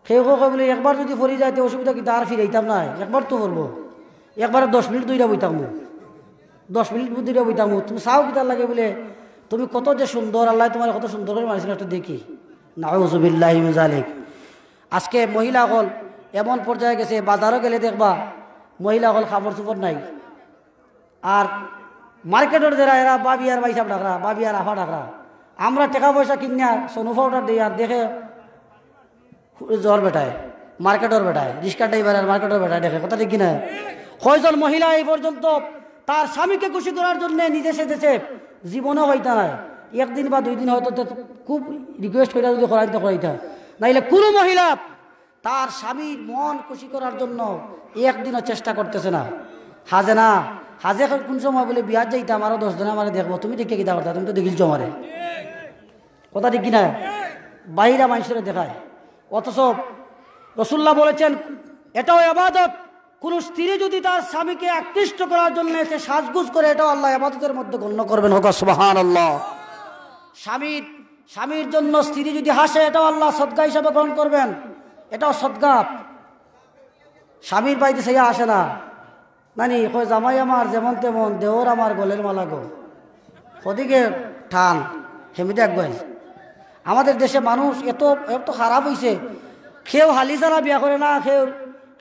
সেই একবার যদি ফরি যায় তো অসুবিধা কিন্তু আর যেতাম না একবার তো করবো একবার দশ মিনিট দুইটা বইতাম দশ মিনিট দুইটা বইতাম তুমি চাও কিতার লাগে বলে তুমি কত যে সুন্দর আল্লাহ তোমার কত সুন্দর করে মানুষের একটা দেখি নাউজুবিল্লাহিমজালিক আজকে মহিলা হল এমন পর্যায়ে গেছে বাজারও গেলে দেখবা মহিলা হল খাবার চুপড় নাই আর মার্কেটের যারা এরা বাবি আর বাইসাব ডাকরা বাবি আর আফা ডাকরা আমরা টাকা পয়সা কিনিয়া সোনু পাউডার দিই আর দেখে জ্বর বেটায় মার্কেটের বেটায় রিক্সা ড্রাইভার আর মার্কেটের বেটায় দেখে কথা ঠিক কিনা কয়জন মহিলা এই পর্যন্ত তার স্বামীকে খুশি করার জন্য নিজে সেজেছে জীবনও হইতে নাই একদিন বা দুই দিন হয়তো খুব রিকোয়েস্ট করে যদি করাইতে করাইতে নাইলে কোনো মহিলা তার স্বামীর মন খুশি করার জন্য একদিনও চেষ্টা করতেছে না হাজে না হাজে কোন সময় বলে বিহার যাইতে আমারও দশ দিন আমার দেখবো তুমি দেখে কিতা করতা তুমি তো দেখিলছো আমারে কথা ঠিক কিনা বাইরা মানুষের দেখায় অথচ রসুল্লাহ বলেছেন এটাও আবাদত কোনো স্ত্রী যদি তার স্বামীকে আকৃষ্ট করার জন্য সে সাজগুজ করে এটাও আল্লাহ আমাদের মধ্যে গণ্য করবেন হোক আল্লাহ স্বামীর স্বামীর জন্য স্ত্রী যদি হাসে এটাও আল্লাহ সদ্গা হিসাবে গ্রহণ করবেন এটাও সদ্গা স্বামীর বাড়িতে সেই আসে না নানি কই জামাই আমার যেমন তেমন দেওর আমার গোলের মালা গো ওদিকে ঠান হেমিদে একবেন আমাদের দেশে মানুষ এত এত খারাপ হয়েছে কেউ হালি ছাড়া বিয়া করে না কেউ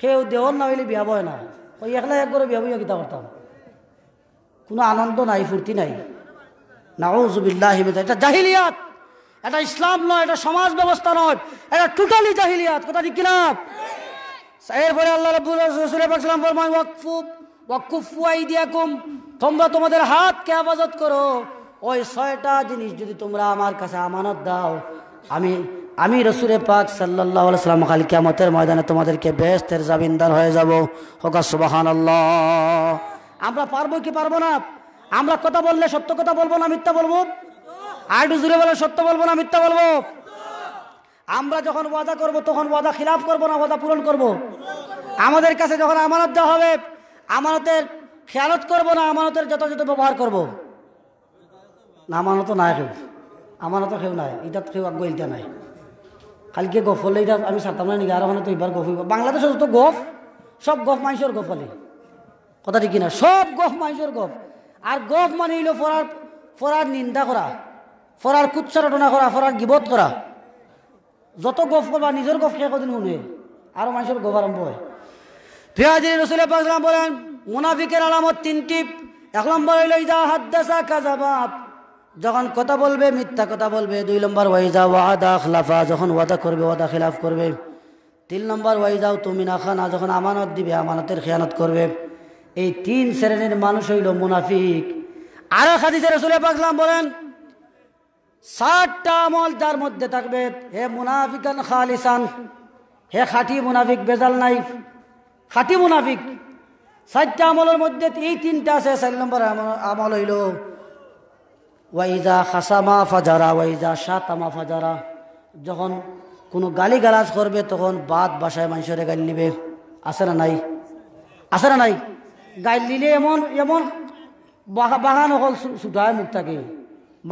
খেয়েও দেহর না হইলে বিয়া বয় না ওই একলা এক করে বিয়া বইয়া কিতা কোনো আনন্দ নাই ফুর্তি নাই নাউজুবিল্লাহ এটা জাহিলিয়াত এটা ইসলাম নয় এটা সমাজ ব্যবস্থা নয় এটা টোটালি জাহিলিয়াত কথা ঠিক কিনা এরপরে আল্লাহ রবুল্লাহাম ফরমান ওয়াকফু ওয়াকুফু তোমরা তোমাদের হাতকে হেফাজত করো ওই ছয়টা জিনিস যদি তোমরা আমার কাছে আমানত দাও আমি আমি রসুরে পাক সাল্লাহ সাল্লাম খাল কেমতের ময়দানে তোমাদেরকে বেস্তের জামিনদার হয়ে যাব হকা সুবাহান আমরা পারবো কি পারবো না আমরা কথা বললে সত্য কথা বলবো না মিথ্যা বলবো আর জুড়ে বলে সত্য বলবো না মিথ্যা বলবো আমরা যখন ওয়াদা করব তখন ওয়াদা খিলাফ করব না ওয়াদা পূরণ করব। আমাদের কাছে যখন আমানত দেওয়া হবে আমানতের খেয়ালত করব না আমানতের যথাযথ ব্যবহার করব। না আমানত নাই কেউ আমানত খেউ নাই এটা কেউ আগ্রহ নাই কালকে গফ হলে এটা আমি সাতাম নাকি আর মানে তো এবার গফ হইব বাংলাদেশে গফ সব গফ মানুষের গফ হলে কথা ঠিক কিনা সব গফ মানুষের গফ আর গফ মানে হইলো ফরার ফরার নিন্দা করা ফরার কুচ্ছা রটনা করা ফরার গিবত করা যত গফ করবা নিজের গফ খেয়ে কদিন শুনে আরো মানুষের গফ আরম্ভ হয় ফিরাজি রসুল বলেন মুনাফিকের আলামত তিনটি এক নম্বর হইলো ইদা হাদ্দাসা কাজাবাব যখন কথা বলবে মিথ্যা কথা বলবে দুই নম্বর ওয়াইজা ওয়াদা খিলাফা যখন ওয়াদা করবে ওয়াদা খিলাফ করবে তিন নম্বর ওয়াইজাও তুমি না খানা যখন আমানত দিবে আমানতের খেয়ানত করবে এই তিন শ্রেণীর মানুষ হইল মুনাফিক আরো খাদিজে চলে পাকলাম বলেন ষাটটা আমল যার মধ্যে থাকবে হে মুনাফিকান খালিসান হে খাটি মুনাফিক বেজাল নাই খাটি মুনাফিক সাতটা আমলের মধ্যে এই তিনটা আছে চার নম্বর আমল হইল ওয়াইজা হাসামা ফাজারা ওয়াইজা শাহতামা ফাজারা যখন কোনো গালি গালাজ করবে তখন বাদ বাসায় মানুষের গাল নিবে আছে না নাই আছে না নাই গাইল নিলে এমন এমন বাহান হল ছুটায় মুখ থাকে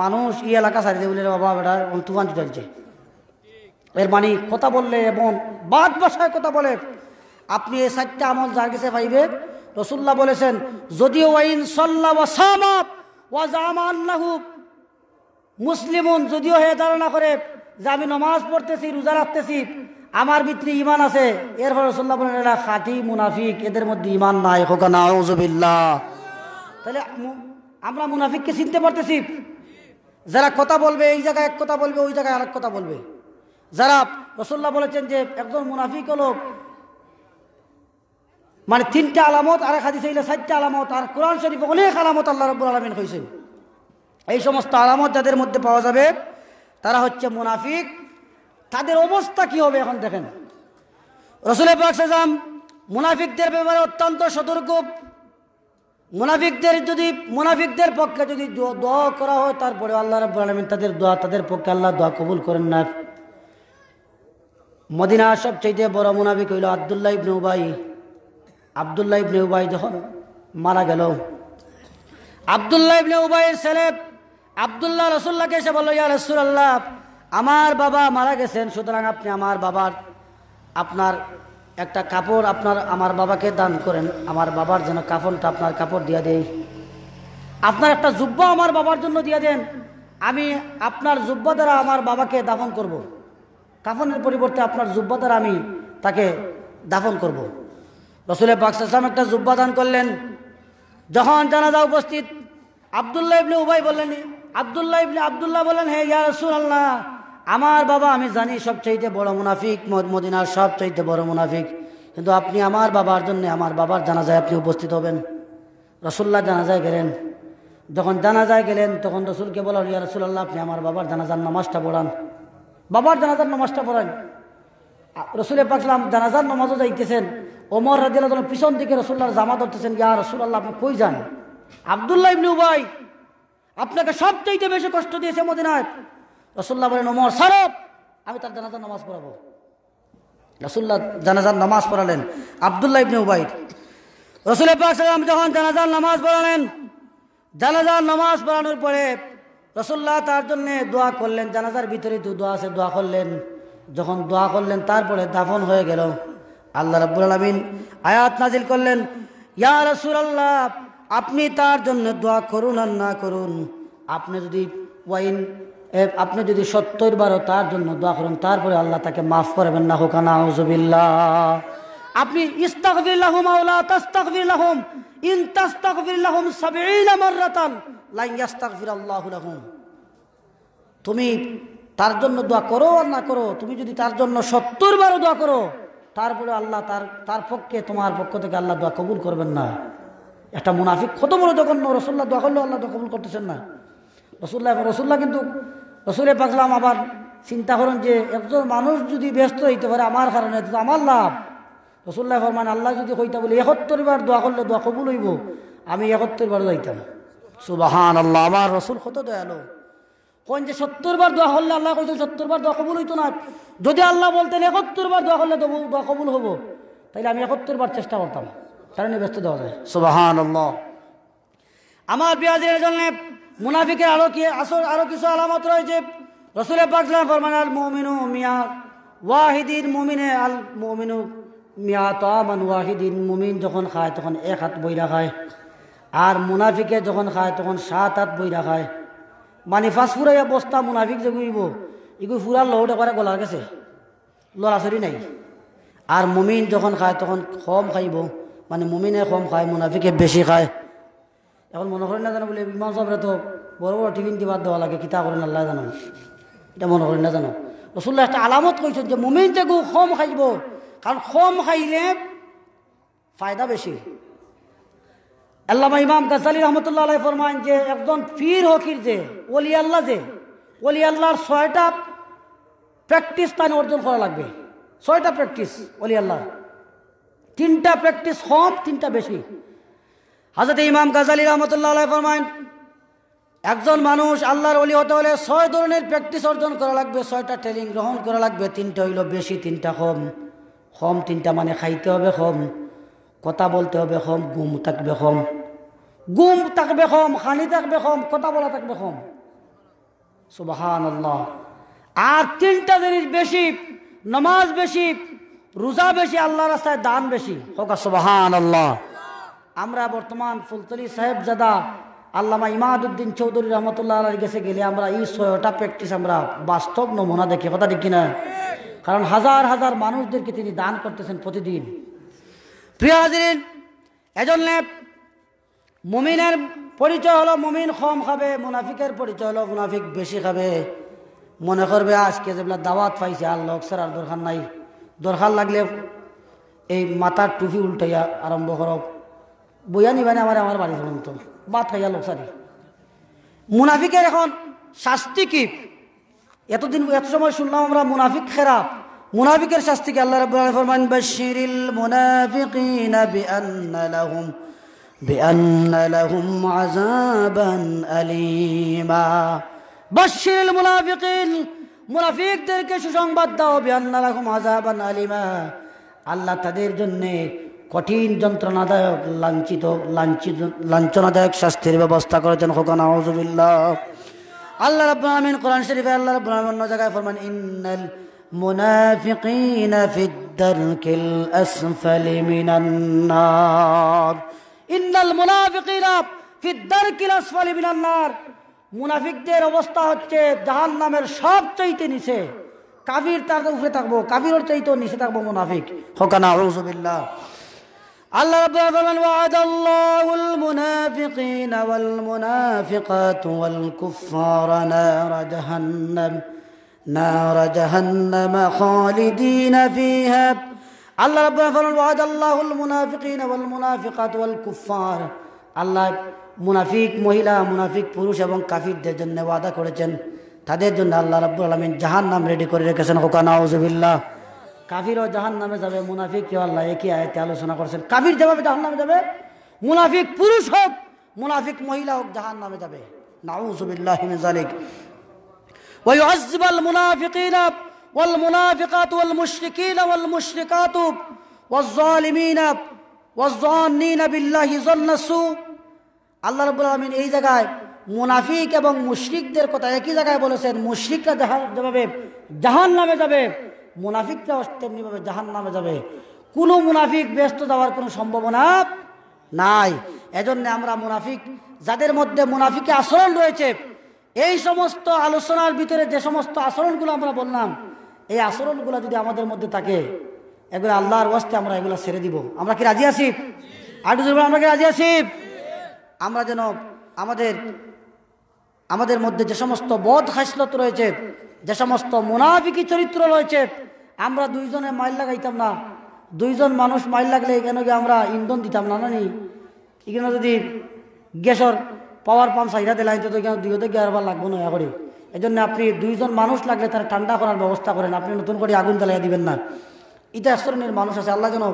মানুষ ই এলাকা সারিতে বলে বাবা বেটা তুফান ছুটাচ্ছে এর মানে কথা বললে এমন বাদ বাসায় কথা বলে আপনি এই চারটা আমল যার কাছে পাইবে রসুল্লাহ বলেছেন যদিও আইন সাল্লা সামাত ওয়াজামান্নাহু মুসলিমুন যদিও হে ধারণা করে যে আমি নমাজ পড়তেছি রোজা রাখতেছি আমার ভিতরে ইমান আছে এরপর রসল্লাহ বলেন এরা খাঁটি মুনাফিক এদের মধ্যে ইমান নাই হোকানা ওজবিল্লা তাহলে আমরা মুনাফিককে চিনতে পারতেছি যারা কথা বলবে এই জায়গায় এক কথা বলবে ওই জায়গায় আরেক কথা বলবে যারা রসল্লাহ বলেছেন যে একজন মুনাফিক হলো মানে তিনটা আলামত আর এক হাদিসে চারটা আলামত আর কোরআন শরীফ অনেক আলামত আল্লাহ রব্বুল আলমিন হয়েছে এই সমস্ত আলামত যাদের মধ্যে পাওয়া যাবে তারা হচ্ছে মুনাফিক তাদের অবস্থা কি হবে এখন দেখেন রসুল পাকসাম মুনাফিকদের ব্যাপারে অত্যন্ত সতর্ক মুনাফিকদের যদি মুনাফিকদের পক্ষে যদি দোয়া করা হয় তারপরে আল্লাহ রব্বুল আলমিন তাদের দোয়া তাদের পক্ষে আল্লাহ দোয়া কবুল করেন না মদিনা সবচেয়ে বড় মুনাফিক হইল আবদুল্লাহ ইবনুবাই আবদুল্লাহ ইবনে উবাই যখন মারা গেল আবদুল্লাহ ইবনে উবাইয়ের ছেলে আবদুল্লাহ রসুল্লাহকে এসে বললো ইয়া রসুল্লাহ আমার বাবা মারা গেছেন সুতরাং আপনি আমার বাবার আপনার একটা কাপড় আপনার আমার বাবাকে দান করেন আমার বাবার যেন কাফনটা আপনার কাপড় দিয়ে দেয় আপনার একটা যুব্ব আমার বাবার জন্য দিয়ে দেন আমি আপনার জুব্বা দ্বারা আমার বাবাকে দাফন করব। কাফনের পরিবর্তে আপনার জুব্বা দ্বারা আমি তাকে দাফন করবো রসুলের পাকসাম একটা জুব্বা দান করলেন যখন জানাজা উপস্থিত আবদুল্লাহ ইবনে উবাই বললেন আবদুল্লাহ ইবনে আবদুল্লাহ বললেন হে ইয়া রসুল আল্লাহ আমার বাবা আমি জানি সবচাইতে বড় মুনাফিক মদিনার সবচাইতে বড় মুনাফিক কিন্তু আপনি আমার বাবার জন্য আমার বাবার জানাজায় আপনি উপস্থিত হবেন রসুল্লাহ জানাজায় গেলেন যখন জানাজায় গেলেন তখন রসুলকে বলার ইয়া রসুল আল্লাহ আপনি আমার বাবার জানাজার নামাজটা পড়ান বাবার জানাজার নামাজটা পড়ান রসুলের পাকলাম জানাজার নামাজও যাইতেছেন ওমর রাজিয়াল পিছন দিকে রসুল্লাহ জামা ধরতেছেন ইয়া রসুল্লাহ আপনি কই যান আবদুল্লাহ ইবনে উবাই আপনাকে সবচেয়ে বেশি কষ্ট দিয়েছে মদিনায় রসুল্লাহ বলেন ওমর সারব আমি তার জানাজার নামাজ পড়াবো রসুল্লাহ জানাজার নামাজ পড়ালেন আবদুল্লাহ ইবনে উবাই রসুল্লাহাম যখন জানাজার নামাজ পড়ালেন জানাজার নামাজ পড়ানোর পরে রসুল্লাহ তার জন্য দোয়া করলেন জানাজার ভিতরে দু দোয়া আছে দোয়া করলেন যখন দোয়া করলেন তারপরে দাফন হয়ে গেল আল্লাহ রাবুল আলমিন আয়াত নাজিল করলেন ইয়া রসুল আল্লাহ আপনি তার জন্য দোয়া করুন আর না করুন আপনি যদি ওয়াইন আপনি যদি সত্তর বারও তার জন্য দোয়া করুন তারপরে আল্লাহ তাকে মাফ করবেন না হোক না আপনি ইস্তাকবিল্লাহ মাওলা তাস্তাকবিল্লাহম ইন তাস্তাকবিল্লাহম সাবিনা মাররাতান লাইন ইয়াস্তাকবির আল্লাহু লাহুম তুমি তার জন্য দোয়া করো আর না করো তুমি যদি তার জন্য সত্তর বারও দোয়া করো তারপরে আল্লাহ তার তার পক্ষে তোমার পক্ষ থেকে আল্লাহ দোয়া কবুল করবেন না একটা মুনাফিক কত বড় জঘন্য রসুল্লাহ দোয়া করলেও আল্লাহ দোয়া কবুল করতেছেন না রসুল্লাহ রসুল্লাহ কিন্তু রসুলে পাকলাম আবার চিন্তা করেন যে একজন মানুষ যদি ব্যস্ত হইতে পারে আমার কারণে তো আমার লাভ রসুল্লাহ ফরমান আল্লাহ যদি হইতে বলি একত্তরবার বার দোয়া করলে দোয়া কবুল হইব আমি একত্তরবার বার যাইতাম সুবাহান আল্লাহ আমার রসুল কত দয়ালো কোন যে সত্তর বার দোয়া হলে আল্লাহ কইতেন সত্তর বার দোয়া কবুল হইতো না যদি আল্লাহ বলতেন একত্তর বার দোয়া হলে দোয়া কবুল হবো তাইলে আমি একত্তর বার চেষ্টা করতাম তার নিয়ে ব্যস্ত দেওয়া যায় সুবাহান আমার পেঁয়াজের জন্য মুনাফিকের আরো কি আসল আরো কিছু আলামত রয়েছে রসুলের পাকলাম ফরমান আল মোমিনু মিয়া ওয়াহিদিন মোমিনে আল মোমিনু মিয়া আমান ওয়াহিদিন মোমিন যখন খায় তখন এক হাত বই খায় আর মুনাফিকে যখন খায় তখন সাত হাত বই খায় মানে ফাঁস ফুরাইয়া বস্তা মুনাফিক যে গুইব এগুলো ফুরার লহট করে গলার গেছে লড়াছড়ি নাই আর মুমিন যখন খায় তখন খম খাইব মানে মমিনে কম খায় মুনাফিকে বেশি খায় এখন মনে করেন না জানো বলে ইমাম সাহেবরা তো বড় বড় টিফিন দিবার দেওয়া লাগে কিতা করেন আল্লাহ জানো এটা মনে করেন না জানো রসুল্লাহ একটা আলামত কইছেন যে মুমিন যে গু খাইব কারণ খম খাইলে ফায়দা বেশি আল্লামা ইমাম গাজালি রহমতুল্লাহ আলাই ফরমান যে একজন পীর হকির যে ওলি আল্লাহ যে ওলি আল্লাহর ছয়টা প্র্যাকটিস তাই অর্জন করা লাগবে ছয়টা প্র্যাকটিস ওলি আল্লাহ তিনটা প্র্যাকটিস হম তিনটা বেশি হাজরত ইমাম গাজালি রহমতুল্লাহ আলাই ফরমান একজন মানুষ আল্লাহর অলি হতে হলে ছয় ধরনের প্র্যাকটিস অর্জন করা লাগবে ছয়টা ট্রেনিং গ্রহণ করা লাগবে তিনটা হইল বেশি তিনটা হম হম তিনটা মানে খাইতে হবে হম কথা বলতে হবে হম গুম থাকবে হম গুম থাকবে হম হানি থাকবে হম কথা বলা থাকবে হম সুবাহান আর তিনটা জিনিস বেশি নমাজ বেশি রোজা বেশি আল্লাহ রাস্তায় দান বেশি হোকা সুবাহান আল্লাহ আমরা বর্তমান ফুলতলি সাহেব জাদা আল্লামা ইমাদুদ্দিন চৌধুরী রহমতুল্লাহ গেছে গেলে আমরা এই ছয়টা প্র্যাকটিস আমরা বাস্তব নমুনা দেখি কথা দেখি না কারণ হাজার হাজার মানুষদেরকে তিনি দান করতেছেন প্রতিদিন প্রিয় হাজির এজন্য মমিনের পরিচয় হলো মমিন কম খাবে মুনাফিকের পরিচয় হলো মুনাফিক বেশি খাবে মনে করবে আজকে যেগুলো দাওয়াত পাইছে আর লোক স্যার আর দরকার নাই দরকার লাগলে এই মাথার টুপি উল্টাইয়া আরম্ভ করব বইয়া নিবানে আমার আমার বাড়ি তো বাদ খাইয়া লোক সারি মুনাফিকের এখন শাস্তি কি এতদিন এত সময় শুনলাম আমরা মুনাফিক খেরাপ মুনাফিকের শাস্তিকে আল্লাহ রাব্বুল আলামিন ফরমান বাশশিরিল মুনাফিকিনা বিআন্না লাহুম বিআন্না লাহুম আযাবান আলিমা বাশশিরিল মুনাফিকিন মুনাফিকদেরকে সুসংবাদ দাও বিআন্না লাহুম আযাবান আলিমা আল্লাহ তাদের জন্য কঠিন যন্ত্রণাদায়ক লাঞ্ছিত লাঞ্ছিত লাঞ্ছনাদায়ক শাস্তির ব্যবস্থা করেছেন হোকান আউজুবিল্লাহ আল্লাহ রাব্বুল আলামিন কোরআন শরীফে আল্লাহ রাব্বুল আলামিন অন্য জায়গায় ফরমান ইন্নাল منافقين في الدرك الأسفل من النار إن المنافقين في الدرك الأسفل من النار মুনাফিকদের অবস্থা হচ্ছে জাহান নামের সব চাইতে নিচে কাফির তার উপরে থাকবো কাফির চাইতে নিচে থাকবো মুনাফিক হকানা রুজুবিল্লাহ আল্লাহ রাব্বুল আলামিন ওয়াদাল্লাহুল মুনাফিকিনা ওয়াল মুনাফিকাত ওয়াল কুফারা নার জাহান্নাম نار جهنم خالدين فيها الله ربنا فرمان وعد الله المنافقين والمنافقات والكفار আল্লাহ মুনাফিক মহিলা মুনাফিক পুরুষ এবং কাফিরদের জন্য ওয়াদা করেছেন তাদের জন্য আল্লাহ রাব্বুল আলমিন জাহান নাম রেডি করে রেখেছেন হোকানাউজবিল্লাহ কাফিরও জাহান নামে যাবে মুনাফিক কেউ আল্লাহ একই আয়তে আলোচনা করেছেন কাফির যেভাবে জাহান নামে যাবে মুনাফিক পুরুষ হোক মুনাফিক মহিলা হোক জাহান নামে যাবে নাউজবিল্লাহ হিমিজালিক ويعذب المنافقين والمنافقات والمشركين والمشركات والظالمين والظانين بالله ظن السوء আল্লাহ রবুল আলমিন এই জায়গায় মুনাফিক এবং মুশরিকদের কথা একই জায়গায় বলেছেন মুশরিকরা যেভাবে জাহান নামে যাবে মুনাফিকরাও তেমনিভাবে জাহান নামে যাবে কোনো মুনাফিক ব্যস্ত যাওয়ার কোনো সম্ভাবনা নাই এজন্য আমরা মুনাফিক যাদের মধ্যে মুনাফিকে আচরণ রয়েছে এই সমস্ত আলোচনার ভিতরে যে সমস্ত আচরণগুলো আমরা বললাম এই আচরণগুলো যদি আমাদের মধ্যে থাকে এগুলো আল্লাহর ওয়াস্তে আমরা এগুলো ছেড়ে দিব আমরা কি রাজি আছি আটু আমরা কি রাজি আছি আমরা যেন আমাদের আমাদের মধ্যে যে সমস্ত বধ হাসলত রয়েছে যে সমস্ত মুনাফিকি চরিত্র রয়েছে আমরা দুইজনে মাইল লাগাইতাম না দুইজন মানুষ মাইল লাগলে কেন কি আমরা ইন্ধন দিতাম না নানি কেন যদি গ্যাসর পাওয়ার পাম্প সাইডাতে লাইতে তো দুইতে গিয়ে আরবার লাগবো না করে এই জন্য আপনি দুইজন মানুষ লাগলে তারা ঠান্ডা করার ব্যবস্থা করেন আপনি নতুন করে আগুন জ্বালিয়ে দিবেন না ইতিহাস শ্রেণীর মানুষ আছে আল্লাহ যেন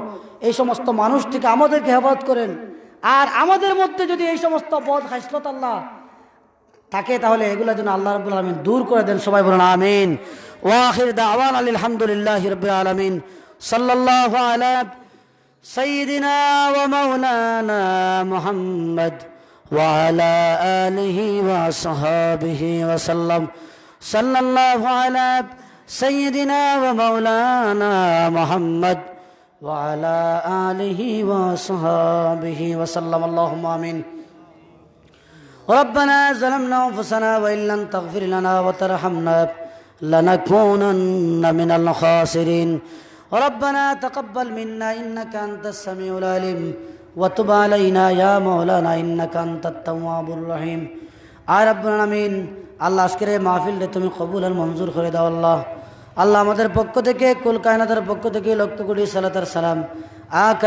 এই সমস্ত মানুষ থেকে আমাদেরকে হেফাজত করেন আর আমাদের মধ্যে যদি এই সমস্ত বদ হাসলত আল্লাহ থাকে তাহলে এগুলো যেন আল্লাহ রবুল আলমিন দূর করে দেন সবাই বলুন আমিন ওয়াহির দাওয়ান আলহামদুলিল্লাহ রবিল আলমিন সাল্লাহ সঈদিনা ও মৌলানা মোহাম্মদ وعلى آله وصحابه وسلم صلى الله على سيدنا ومولانا محمد وعلى آله وصحابه وسلم اللهم آمين ربنا ظلمنا أنفسنا وإن لم تغفر لنا وترحمنا لنكونن من الخاسرين ربنا تقبل منا إنك أنت السميع العليم ওয়াতুবা আলাইনা ইয়া মৌলানা ইন্নাকা আনতাত তাওয়াবুর রহিম আর রব্বুল আল্লাহ আজকের এই মাহফিলটা তুমি কবুল আর মঞ্জুর করে দাও আল্লাহ আল্লাহ আমাদের পক্ষ থেকে কুল কায়নাতের পক্ষ থেকে লক্ষ কোটি সালাতার সালাম আ